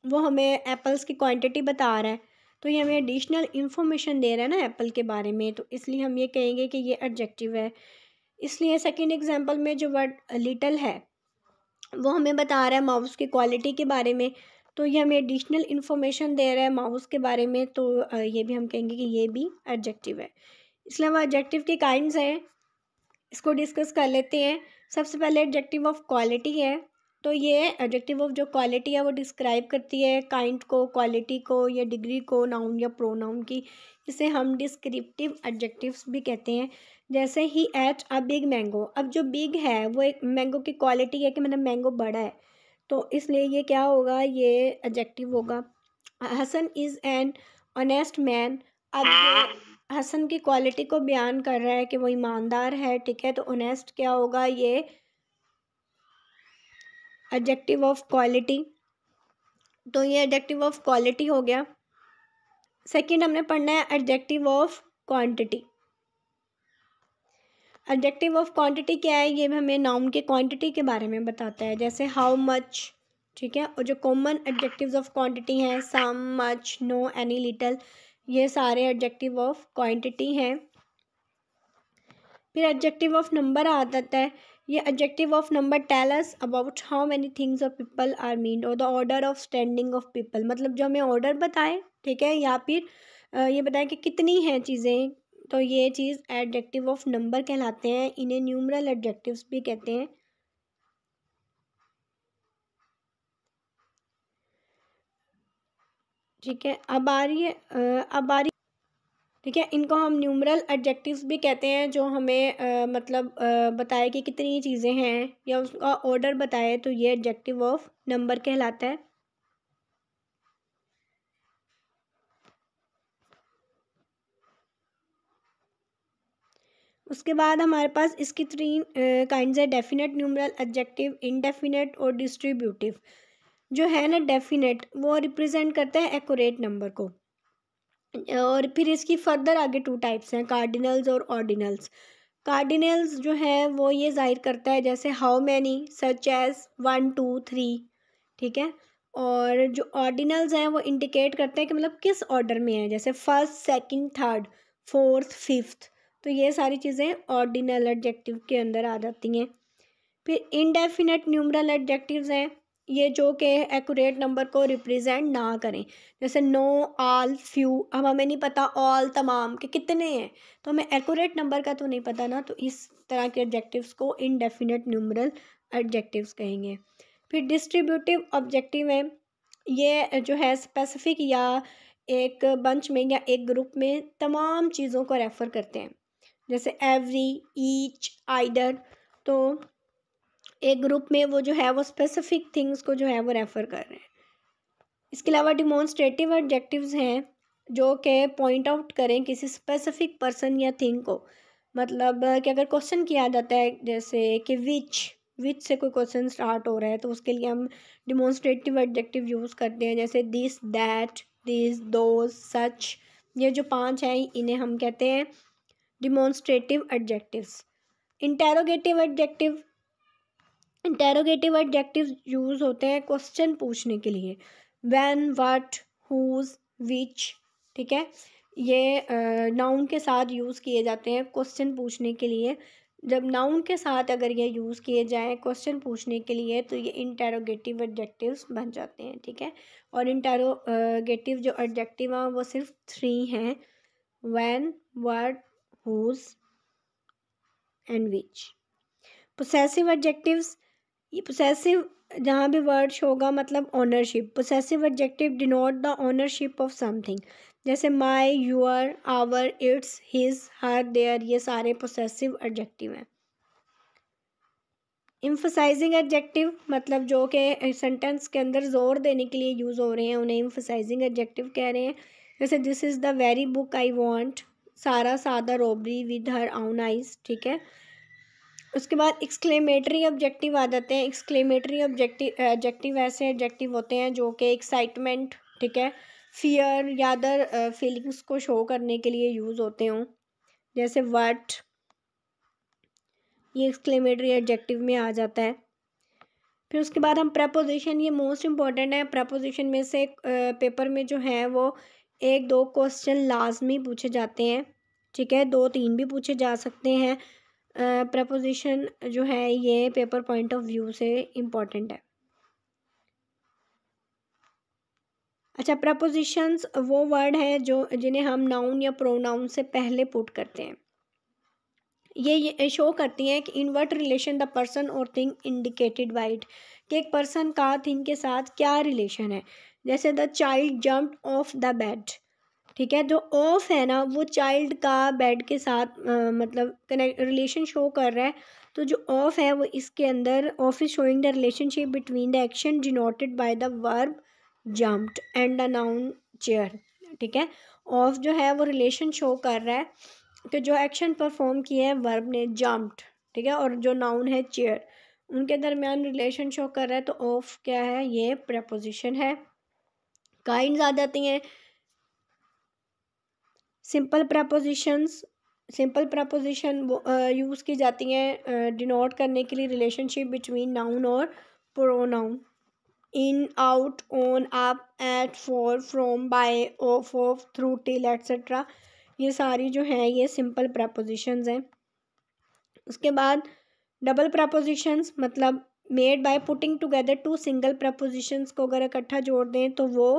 वो हमें एप्पल्स की क्वांटिटी बता रहा है तो ये हमें एडिशनल इन्फॉर्मेशन दे रहा है ना एप्पल के बारे में तो इसलिए हम ये कहेंगे कि ये एडजेक्टिव है इसलिए सेकंड एग्जांपल में जो वर्ड लिटल है वो हमें बता रहा है माउस की क्वालिटी के बारे में तो ये हमें एडिशनल इन्फॉर्मेशन दे रहा है माउस के बारे में तो ये भी हम कहेंगे कि ये भी एडजेक्टिव है इसलिए हम एडजेक्टिव के काइंड हैं इसको डिस्कस कर लेते हैं सबसे पहले एडजेक्टिव ऑफ क्वालिटी है तो ये एडजेक्टिव ऑफ जो क्वालिटी है वो डिस्क्राइब करती है काइंड को क्वालिटी को या डिग्री को नाउन या प्रोनाउन की इसे हम डिस्क्रिप्टिव एडजेक्टिव्स भी कहते हैं जैसे he ate a big mango अब जो बिग है वो एक मैंगो की क्वालिटी है कि मैंने मतलब मैंगो बड़ा है तो इसलिए ये क्या होगा ये एडजेक्टिव होगा Hasan is an honest man अब हसन की क्वालिटी को बयान कर रहा है कि वो ईमानदार है ठीक है तो ऑनेस्ट क्या होगा ये एडजेक्टिव ऑफ क्वालिटी तो ये एडजेक्टिव ऑफ क्वालिटी हो गया सेकंड हमने पढ़ना है adjective of quantity adjective of quantity क्या है ये हमें नाउन के क्वांटिटी के बारे में बताता है जैसे हाउ मच ठीक है और जो कॉमन एडजेक्टिव्स ऑफ क्वांटिटी हैं some much no any little ये सारे एडजेक्टिव ऑफ क्वांटिटी हैं फिर एडजेक्टिव ऑफ नंबर आ जाता है ये adjective of number tells about how many things of people are mean और the order of standing of people मतलब जो हमें ऑर्डर बताए ठीक है या फिर ये बताएं कि कितनी हैं चीज़ें तो ये चीज़ एडजेक्टिव ऑफ नंबर कहलाते हैं इन्हें न्यूमरल एडजेक्टिव्स भी कहते हैं ठीक है अब आ रही है अब आ रही ठीक है इनको हम न्यूमरल एडजेक्टिव्स भी कहते हैं जो हमें आ, मतलब आ, बताए कि कितनी चीज़ें हैं या उसका ऑर्डर बताए तो ये एडजेक्टिव ऑफ नंबर कहलाता है उसके बाद हमारे पास इसकी थ्री काइंड है डेफिनेट न्यूमरल एडजेक्टिव इनडेफिनेट और डिस्ट्रीब्यूटिव जो है ना डेफिनेट वो रिप्रेजेंट करते हैं एकोरेट नंबर को और फिर इसकी फर्दर आगे टू टाइप्स हैं कार्डिनल्स और ऑर्डिनल्स कार्डिनल्स जो हैं वो ये जाहिर करता है जैसे how many such as one two three ठीक है और जो ऑर्डिनल्स हैं वो इंडिकेट करते हैं कि मतलब किस ऑर्डर में है जैसे first second third fourth fifth तो ये सारी चीज़ें ऑर्डिनल एडजेक्टिव के अंदर आ जाती हैं फिर इनडेफिनेट न्यूमरल एडजेक्टिव्स हैं ये जो कि एक्यूरेट नंबर को रिप्रेजेंट ना करें जैसे नो ऑल फ्यू अब हमें नहीं पता ऑल तमाम के कितने हैं तो हमें एक्यूरेट नंबर का तो नहीं पता ना तो इस तरह के एडजेक्टिव्स को इनडेफिनेट न्यूमरल एडजेक्टिव्स कहेंगे फिर डिस्ट्रीब्यूटिव ऑब्जेक्टिव है ये जो है स्पेसिफिक या एक बंच में या एक ग्रुप में तमाम चीज़ों को रेफ़र करते हैं जैसे एवरी ईच आइडर तो एक ग्रुप में वो जो है वो स्पेसिफिक थिंग्स को जो है वो रेफ़र कर रहे हैं इसके अलावा डिमॉन्स्ट्रेटिव एडजेक्टिव्स हैं जो कि पॉइंट आउट करें किसी स्पेसिफिक पर्सन या थिंग को मतलब कि अगर क्वेश्चन किया जाता है जैसे कि विच विच से कोई क्वेश्चन स्टार्ट हो रहा है तो उसके लिए हम डिमॉन्स्ट्रेटिव एडजेक्टिव यूज़ करते हैं जैसे दिस दैट दिस दो सच ये जो पांच हैं इन्हें हम कहते हैं demonstrative adjectives interrogative adjective interrogative adjective use होते हैं क्वेश्चन पूछने के लिए वैन वट हुज विच ठीक है ये नाउन uh, के साथ यूज़ किए जाते हैं क्वेश्चन पूछने के लिए जब नाउन के साथ अगर ये यूज़ किए जाएँ क्वेश्चन पूछने के लिए तो ये इंटेरोगेटिव एडजेक्टिव्स बन जाते हैं ठीक है और इंटेरोगेटिव जो एडजेक्टिव हैं वो सिर्फ थ्री हैं when what whose and which possessive adjectives ये पोसेसिव जहाँ भी वर्ड्स होगा मतलब ownership possessive adjective denote the ownership of something जैसे my your our its his her their ये सारे पोसेसिव एडजेक्टिव हैं इम्फोसाइजिंग एडजेक्टिव मतलब जो कि सेंटेंस के अंदर जोर देने के लिए यूज़ हो रहे हैं उन्हें इम्फोसाइजिंग एडजेक्टिव कह रहे हैं जैसे this is the very book I want सारा सादा रोबरी विद हर आउन आइज ठीक है उसके बाद एक्सक्लेमेटरी ऑब्जेक्टिव आ जाते हैं एक्सक्लेमेटरी ऑब्जेक्टिव ऑब्जेक्टिव ऐसे ऑब्जेक्टिव होते हैं जो कि एक्साइटमेंट ठीक है फियर या अदर फीलिंग्स uh, को शो करने के लिए यूज़ होते हों जैसे वट ये एक्सक्लेमेटरी ऑब्जेक्टिव में आ जाता है फिर उसके बाद हम प्रपोजिशन ये मोस्ट इम्पॉर्टेंट है प्रपोजिशन में से पेपर uh, में जो है वो एक दो क्वेश्चन लाजमी पूछे जाते हैं ठीक है दो तीन भी पूछे जा सकते हैं प्रपोजिशन जो है ये पेपर पॉइंट ऑफ व्यू से इम्पॉर्टेंट है अच्छा प्रपोजिशंस वो वर्ड है जो जिन्हें हम नाउन या प्रोनाउन से पहले पुट करते हैं ये, ये शो करती हैं कि in what relation the person और थिंग इंडिकेटेड बाइट कि एक पर्सन का थिंग के साथ क्या रिलेशन है जैसे the child jump off the bed ठीक है जो ऑफ है ना वो चाइल्ड का बेड के साथ आ, मतलब कनेक्ट रिलेशन शो कर रहा है तो जो ऑफ है वो इसके अंदर of is showing the relationship between the action denoted by the verb jumped and the noun chair ठीक है ऑफ जो है वो रिलेशन शो कर रहा है कि जो एक्शन परफॉर्म किए हैं वर्ब ने जम्प्ड ठीक है और जो नाउन है चेयर उनके दरमियान रिलेशन शो कर रहा है तो ऑफ क्या है ये प्रपोजिशन है काइंड आ जाती हैं simple prepositions simple preposition use की जाती हैं डिनोट करने के लिए रिलेशनशिप बिटवीन नाउन और pronoun in out on up at for from by of off through till et cetera ये सारी जो हैं ये सिंपल प्रपोजिशंस हैं उसके बाद डबल प्रपोजिशंस मतलब made by putting together two single prepositions को अगर इकट्ठा जोड़ दें तो वो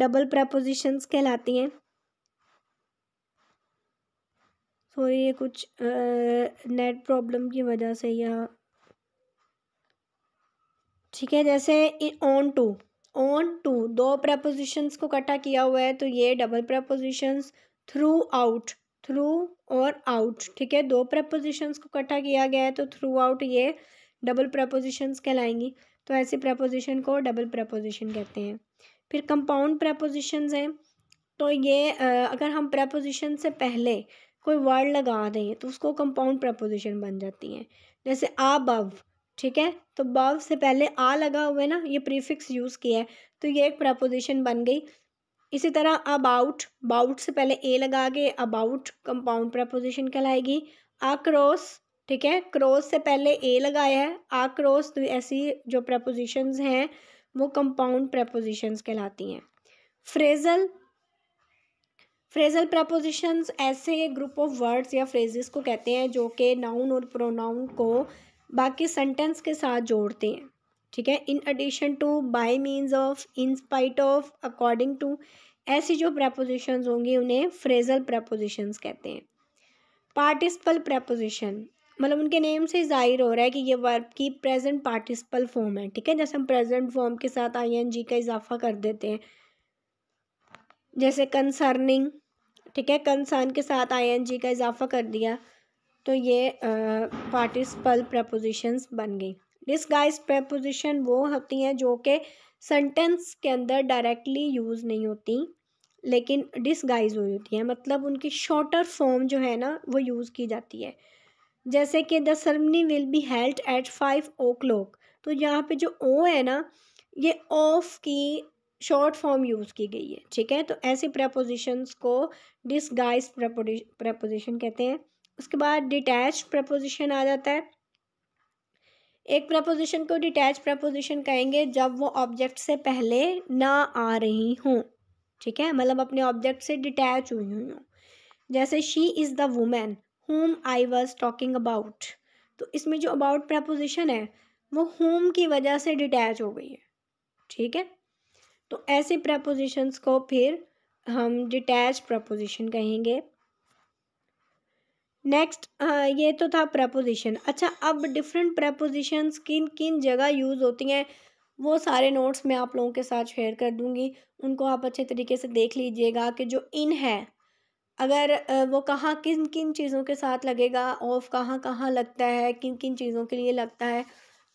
डबल प्रपोजिशंस कहलाती हैं सॉरी ये कुछ आ, नेट प्रॉब्लम की वजह से यह ठीक है जैसे ऑन टू ऑन टू दो प्रपोजिशंस को इकट्ठा किया हुआ है तो ये double prepositions throughout through और आउट ठीक है दो प्रपोजिशंस को इकट्ठा किया गया है तो थ्रू आउट ये डबल प्रपोजिशंस कहलाएंगी तो ऐसी प्रपोजिशन को डबल प्रपोजिशन कहते हैं फिर कंपाउंड प्रपोजिशन हैं तो ये अगर हम प्रपोजिशन से पहले कोई वर्ड लगा दें तो उसको कंपाउंड प्रपोजिशन बन जाती हैं जैसे आ बव ठीक है तो बव से पहले आ लगा हुआ है ना ये प्रीफिक्स यूज़ किया है तो ये एक प्रपोजिशन बन गई इसी तरह अबाउट बाउट से पहले ए लगा के अबाउट कंपाउंड प्रपोजिशन कहलाएगी आक्रोस ठीक है क्रॉस से पहले ए लगाया है आक्रोस तो ऐसी जो प्रपोजिशन हैं वो कंपाउंड प्रपोजिशंस कहलाती हैं फ्रेजल फ्रेजल प्रपोजिशंस ऐसे ग्रुप ऑफ वर्ड्स या फ्रेजेस को कहते हैं जो कि नाउन और प्रोनाउन को बाकी सेंटेंस के साथ जोड़ते हैं ठीक है in addition to by means of in spite of according to ऐसी जो प्रपोजिशंस होंगी उन्हें फ्रेजल प्रपोजिशंस कहते हैं पार्टिसिपल प्रपोजिशन मतलब उनके नेम से जाहिर हो रहा है कि ये वर्ब की प्रेजेंट पार्टिसिपल फॉर्म है ठीक है जैसे हम प्रेजेंट फॉर्म के साथ आईएनजी का इजाफा कर देते हैं जैसे कंसर्निंग ठीक है कंसर्न के साथ आईएनजी का इजाफा कर दिया तो ये पार्टिसिपल प्रपोजिशंस बन गई डिसगाइज प्रपोजिशन वो होती हैं जो कि सेंटेंस के अंदर डायरेक्टली यूज़ नहीं होती लेकिन डिसगाइज हुई होती हैं मतलब उनकी शॉर्टर फॉर्म जो है ना वो यूज़ की जाती है जैसे कि the ceremony will be held at five o'clock तो यहाँ पे जो ओ है ना ये ऑफ की शॉर्ट फॉर्म यूज़ की गई है ठीक है तो ऐसी प्रपोजिशंस को डिसगाइज प्रपोजिशन कहते हैं उसके बाद डिटैच प्रपोजिशन आ जाता है एक प्रपोजिशन को डिटैच प्रपोजिशन कहेंगे जब वो ऑब्जेक्ट से पहले ना आ रही हों ठीक है मतलब अपने ऑब्जेक्ट से डिटैच हुई हुई जैसे she is the women whom I was talking about तो इसमें जो अबाउट प्रपोजिशन है वो होम की वजह से डिटैच हो गई है ठीक है तो ऐसे प्रपोजिशंस को फिर हम डिटैच प्रपोजिशन कहेंगे नेक्स्ट ये तो था प्रपोजिशन अच्छा अब डिफरेंट प्रपोजिशंस किन किन जगह यूज़ होती हैं वो सारे नोट्स मैं आप लोगों के साथ शेयर कर दूंगी उनको आप अच्छे तरीके से देख लीजिएगा कि जो इन है अगर वो कहाँ किन किन चीज़ों के साथ लगेगा ऑफ कहाँ कहाँ लगता है किन किन चीज़ों के लिए लगता है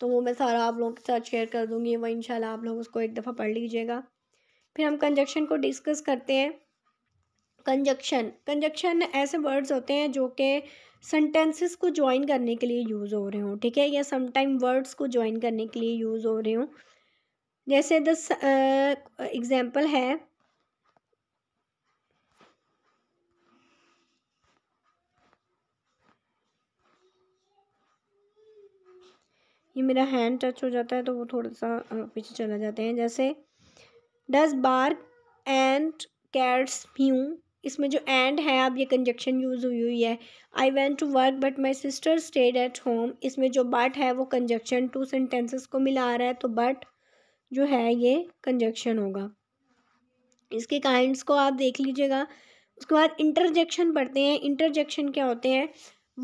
तो वो मैं सारा आप लोगों के साथ शेयर कर दूँगी वह इन आप लोग उसको एक दफ़ा पढ़ लीजिएगा फिर हम कंजक्शन को डिस्कस करते हैं कंजक्शन कंजक्शन ऐसे वर्ड्स होते हैं जो कि सेंटेंसेस को ज्वाइन करने के लिए यूज़ हो रहे हों ठीक है या समटाइम वर्ड्स को ज्वाइन करने के लिए यूज़ हो रहे हों जैसे एग्जांपल uh, है ये मेरा हैंड टच हो जाता है तो वो थोड़ा सा पीछे चला जाते हैं जैसे dogs bark and cats mew इसमें जो एंड है अब ये कंजक्शन यूज़ हुई हुई है I went to work but my sister stayed at home इसमें जो बट है वो कंजक्शन टू सेंटेंसेस को मिला रहा है तो बट जो है ये कंजक्शन होगा इसके काइंड्स को आप देख लीजिएगा उसके बाद इंटरजेक्शन पढ़ते हैं इंटरजेक्शन क्या होते हैं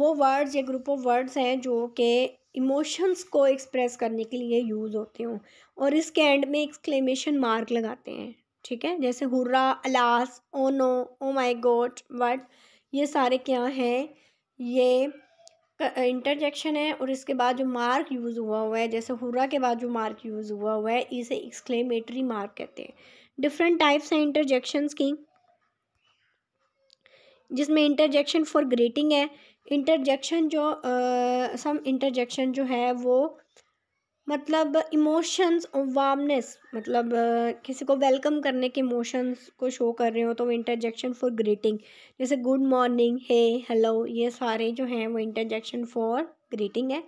वो वर्ड्स या ग्रुप ऑफ वर्ड्स हैं जो कि इमोशंस को एक्सप्रेस करने के लिए यूज़ होते हों और इसके एंड में एक्सक्लेमेशन मार्क लगाते हैं ठीक है जैसे hurrah alas oh no oh my god what ये सारे क्या हैं ये इंटरजेक्शन है और इसके बाद जो मार्क यूज़ हुआ हुआ है जैसे हुर्रा के बाद जो मार्क यूज़ हुआ हुआ है इसे एक्सक्लेमेटरी मार्क कहते हैं डिफरेंट टाइप्स हैं इंटरजेक्शंस की जिसमें इंटरजेक्शन फॉर ग्रेटिंग है इंटरजेक्शन जो सम इंटरजेक्शन जो है वो मतलब इमोशंस और वार्मनेस मतलब किसी को वेलकम करने के इमोशंस को शो कर रहे हो तो वो इंटरजेक्शन फॉर ग्रीटिंग जैसे गुड मॉर्निंग हे हेलो ये सारे जो हैं वो इंटरजेक्शन फॉर ग्रीटिंग है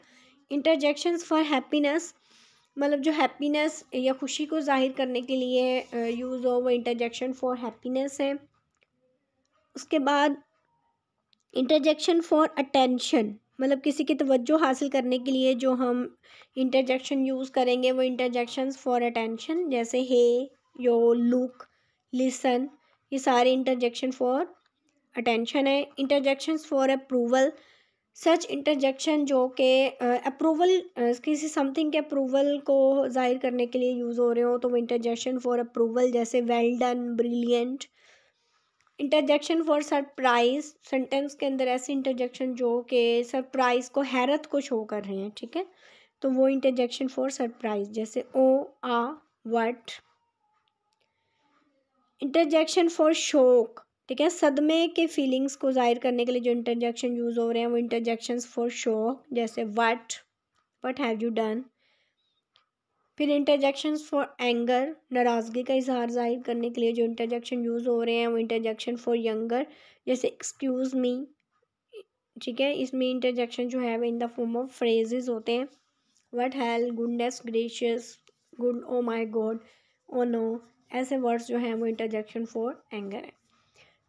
इंटरजेक्शन फॉर हैप्पीनेस मतलब जो हैप्पीनेस या खुशी को जाहिर करने के लिए यूज़ हो वो इंटरजेक्शन फॉर हैप्पीनेस है उसके बाद इंटरजेक्शन फॉर अटेंशन मतलब किसी की तवज्जो हासिल करने के लिए जो हम इंटरजेक्शन यूज़ करेंगे वो इंटरजेक्शंस फॉर अटेंशन जैसे हे यो लुक लिसन ये सारे इंटरजेक्शन फॉर अटेंशन है interjections for approval such interjection जो कि अप्रूवल किसी समथिंग के अप्रूवल को जाहिर करने के लिए यूज़ हो रहे हो तो वो इंटरजेक्शन फॉर अप्रूवल जैसे well done brilliant interjection for surprise sentence के अंदर ऐसे इंटरजेक्शन जो कि सरप्राइज को हैरत को शो कर रहे हैं ठीक है तो वो इंटरजेक्शन फॉर सरप्राइज जैसे oh ah what interjection for shock ठीक है सदमे के फीलिंग्स को जाहिर करने के लिए जो इंटरजेक्शन यूज़ हो रहे हैं वो इंटरजेक्शन फॉर शोक जैसे what what have you done फिर इंटरजेक्शंस फॉर एंगर नाराज़गी का इजहार जाहिर करने के लिए जो इंटरजेक्शन यूज़ हो रहे हैं वो इंटरजेक्शन फॉर यंगर जैसे एक्सक्यूज़ मी ठीक है इसमें इंटरजेक्शन जो है वो in the form of phrases होते हैं what hell goodness gracious good oh my god oh no ऐसे वर्ड्स जो हैं वो इंटरजेक्शन फॉर एंगर है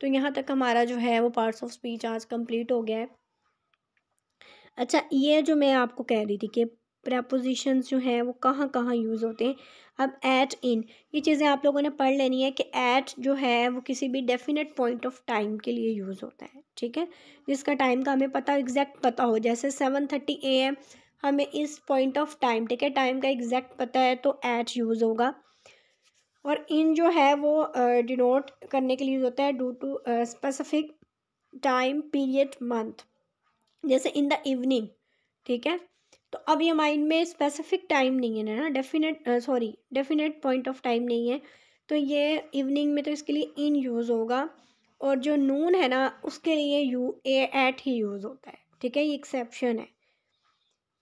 तो यहाँ तक हमारा जो है वो पार्ट्स ऑफ स्पीच आज कंप्लीट हो गया है अच्छा ये जो मैं आपको कह रही थी कि प्रपोजिशंस जो हैं वो कहाँ कहाँ यूज़ होते हैं अब एट इन ये चीज़ें आप लोगों ने पढ़ लेनी है कि एट जो है वो किसी भी डेफिनेट पॉइंट ऑफ टाइम के लिए यूज़ होता है ठीक है जिसका टाइम का हमें पता एग्जैक्ट पता हो जैसे सेवन थर्टी ए एम हमें इस पॉइंट ऑफ टाइम ठीक है टाइम का एग्जैक्ट पता है तो एट यूज़ होगा और इन जो है वो डिनोट uh, करने के लिए यूज़ होता है due to specific time period month जैसे इन द इवनिंग ठीक है तो अब ये माइंड में स्पेसिफिक टाइम नहीं है ना definite sorry definite point of time नहीं है तो ये इवनिंग में तो इसके लिए इन यूज़ होगा और जो नून है ना उसके लिए यू ए एट ही यूज़ होता है ठीक है ये एक्सेप्शन है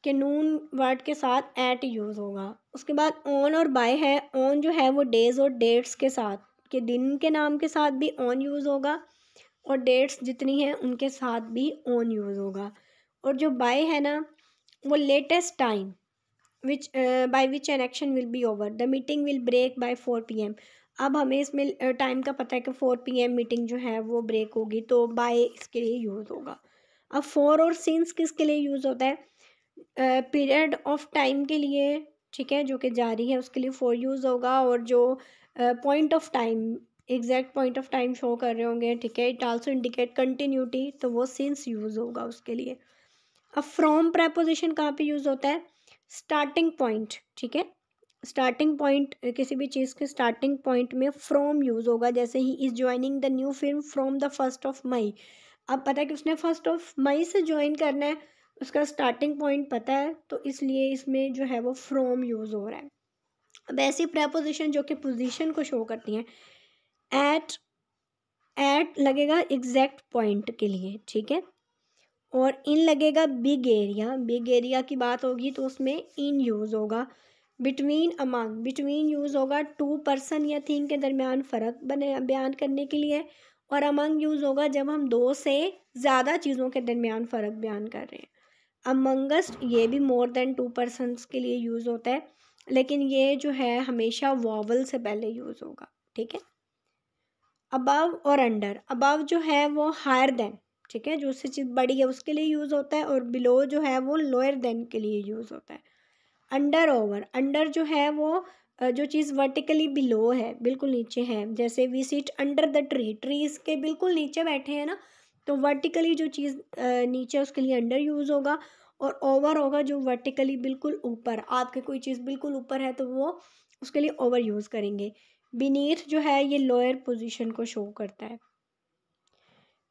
कि नून वर्ड के साथ एट यूज़ होगा उसके बाद ऑन और बाय है ऑन जो है वो डेज़ और डेट्स के साथ के दिन के नाम के साथ भी ऑन यूज़ होगा और डेट्स जितनी हैं उनके साथ भी ऑन यूज़ होगा और जो बाय है ना वो latest time which by which an action will be over the meeting will break by four P M अब हमें इसमें टाइम uh, का पता है कि फोर पी एम मीटिंग जो है वो ब्रेक होगी तो बाय इसके लिए यूज़ होगा अब फोर और सीन्स किसके लिए यूज़ होता है पीरियड ऑफ टाइम के लिए ठीक है जो कि जारी है उसके लिए फोर यूज़ होगा और जो point of time exact point of time show कर रहे होंगे ठीक है इट आल्सो इंडिकेट कंटिन्यूटी तो वो सीन्स यूज़ होगा उसके लिए अब फ्रॉम प्रेपोजिशन कहाँ पे यूज़ होता है स्टार्टिंग पॉइंट ठीक है स्टार्टिंग पॉइंट किसी भी चीज़ के स्टार्टिंग पॉइंट में फ्रॉम यूज़ होगा जैसे he is joining the new film from the first of May अब पता है कि उसने फर्स्ट ऑफ मई से ज्वाइन करना है उसका स्टार्टिंग पॉइंट पता है तो इसलिए इसमें जो है वो फ्रॉम यूज़ हो रहा है अब ऐसी प्रेपोजिशन जो कि पोजिशन को शो करती हैं एट एट लगेगा एग्जैक्ट पॉइंट के लिए ठीक है और इन लगेगा बिग एरिया बिग एरिया की बात होगी तो उसमें इन यूज़ होगा बिटवीन अमंग बिटवीन यूज़ होगा टू पर्सन या थिंग के दरमियान फ़र्क बने बयान करने के लिए और अमंग यूज़ होगा जब हम दो से ज़्यादा चीज़ों के दरमियान फ़र्क बयान कर रहे हैं अमंगस्ट ये भी मोर देन टू पर्सन के लिए यूज़ होता है लेकिन ये जो है हमेशा वॉवल से पहले यूज़ होगा ठीक है अबव और अंडर अबव जो है वो हायर देन ठीक है जो उससे चीज़ बड़ी है उसके लिए यूज़ होता है और बिलो जो है वो लोअर देन के लिए यूज़ होता है अंडर ओवर अंडर जो है वो जो चीज़ वर्टिकली बिलो है बिल्कुल नीचे है जैसे we sit under the tree trees के बिल्कुल नीचे बैठे हैं ना तो वर्टिकली जो चीज़ नीचे उसके लिए अंडर यूज़ होगा और ओवर होगा जो वर्टिकली बिल्कुल ऊपर आपके कोई चीज़ बिल्कुल ऊपर है तो वो उसके लिए ओवर यूज़ करेंगे बीनीथ जो है ये लोअर पोजीशन को शो करता है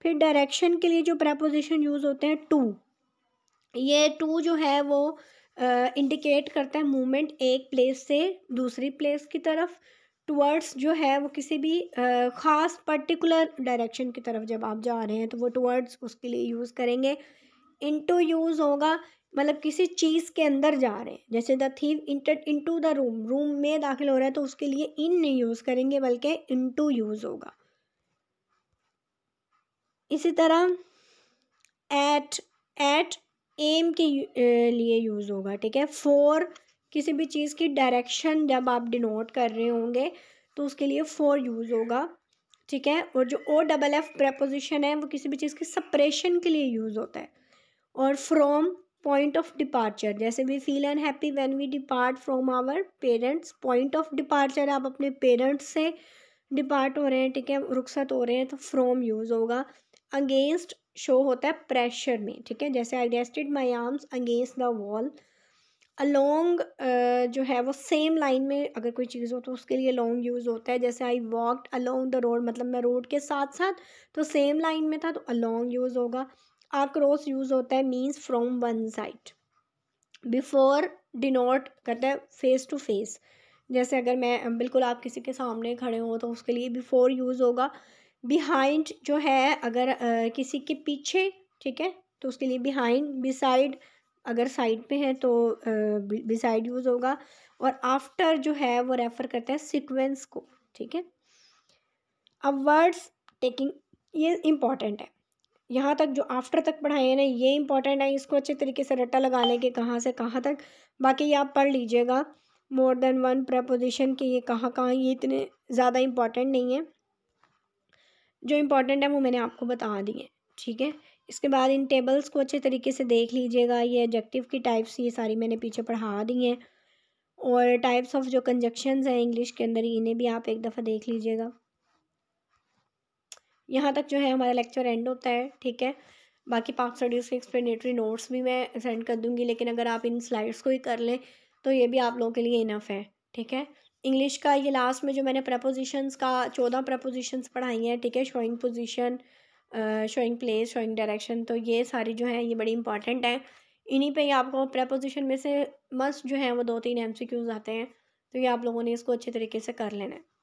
फिर डायरेक्शन के लिए जो प्रपोजिशन यूज़ होते हैं टू ये टू जो है वो इंडिकेट uh, करता है मूवमेंट एक प्लेस से दूसरी प्लेस की तरफ टूवर्ड्स जो है वो किसी भी uh, ख़ास पर्टिकुलर डायरेक्शन की तरफ जब आप जा रहे हैं तो वो टूवर्ड्स उसके लिए यूज़ करेंगे इनटू यूज़ होगा मतलब किसी चीज़ के अंदर जा रहे हैं जैसे the thief enter into the room room में दाखिल हो रहा है तो उसके लिए इन नहीं यूज़ करेंगे बल्कि टू यूज़ होगा इसी तरह एट एट एम के लिए यूज़ होगा ठीक है फोर किसी भी चीज़ की डायरेक्शन जब आप डिनोट कर रहे होंगे तो उसके लिए फ़ोर यूज़ होगा ठीक है और जो ओ डबल एफ प्रपोजिशन है वो किसी भी चीज़ के सप्रेशन के लिए यूज़ होता है और फ्रॉम पॉइंट ऑफ डिपार्चर जैसे we feel unhappy when we depart from our parents point of departure आप अपने पेरेंट्स से डिपार्ट हो रहे हैं ठीक है रुखसत हो रहे हैं तो फ्रॉम यूज़ होगा अगेंस्ट शो होता है प्रेशर में ठीक है जैसे I rested my arms against the wall along जो है वो सेम लाइन में अगर कोई चीज़ हो तो उसके लिए लॉन्ग यूज़ होता है जैसे I walked along the road मतलब मैं रोड के साथ साथ तो सेम लाइन में था तो अलोंग यूज़ होगा आक्रोस यूज़ होता है means from one side before denote करता है फेस टू फेस जैसे अगर मैं बिल्कुल आप किसी के सामने खड़े हो तो उसके लिए बिफोर यूज़ होगा बिहाइंड जो है अगर आ, किसी के पीछे ठीक है तो उसके लिए बिहाइंड बिसाइड अगर साइड पे है तो बिसाइड यूज़ होगा और आफ्टर जो है वो रेफ़र करता है सिक्वेंस को ठीक है अब वर्ड्स टेकिंग ये इम्पॉर्टेंट है यहाँ तक जो आफ्टर तक पढ़ाए हैं ना ये इम्पॉर्टेंट है इसको अच्छे तरीके से रट्टा लगाने के कहाँ से कहाँ तक बाकी ये आप पढ़ लीजिएगा मोर देन वन प्रपोजिशन के ये कहाँ कहाँ ये इतने ज़्यादा इम्पॉर्टेंट नहीं है जो इम्पोर्टेंट है वो मैंने आपको बता दिए ठीक है इसके बाद इन टेबल्स को अच्छे तरीके से देख लीजिएगा ये एडजेक्टिव की टाइप्स ये सारी मैंने पीछे पढ़ा दी हैं और टाइप्स ऑफ जो कंजक्शंस हैं इंग्लिश के अंदर इन्हें भी आप एक दफ़ा देख लीजिएगा यहाँ तक जो है हमारा लेक्चर एंड होता है ठीक है बाकी पाक स्टडीज़ के एक्सप्लेनेटरी नोट्स भी मैं सेंड कर दूँगी लेकिन अगर आप इन स्लाइड्स को ही कर लें तो ये भी आप लोगों के लिए इनफ है ठीक है इंग्लिश का ये लास्ट में जो मैंने प्रपोजिशंस का चौदह प्रपोजिशंस पढ़ाई हैं ठीक है showing position showing place showing direction तो ये सारी जो है ये बड़ी इंपॉर्टेंट है इन्हीं पे ही आपको प्रपोजिशन में से मस्ट जो है वो दो तीन एम आते हैं तो ये आप लोगों ने इसको अच्छे तरीके से कर लेना है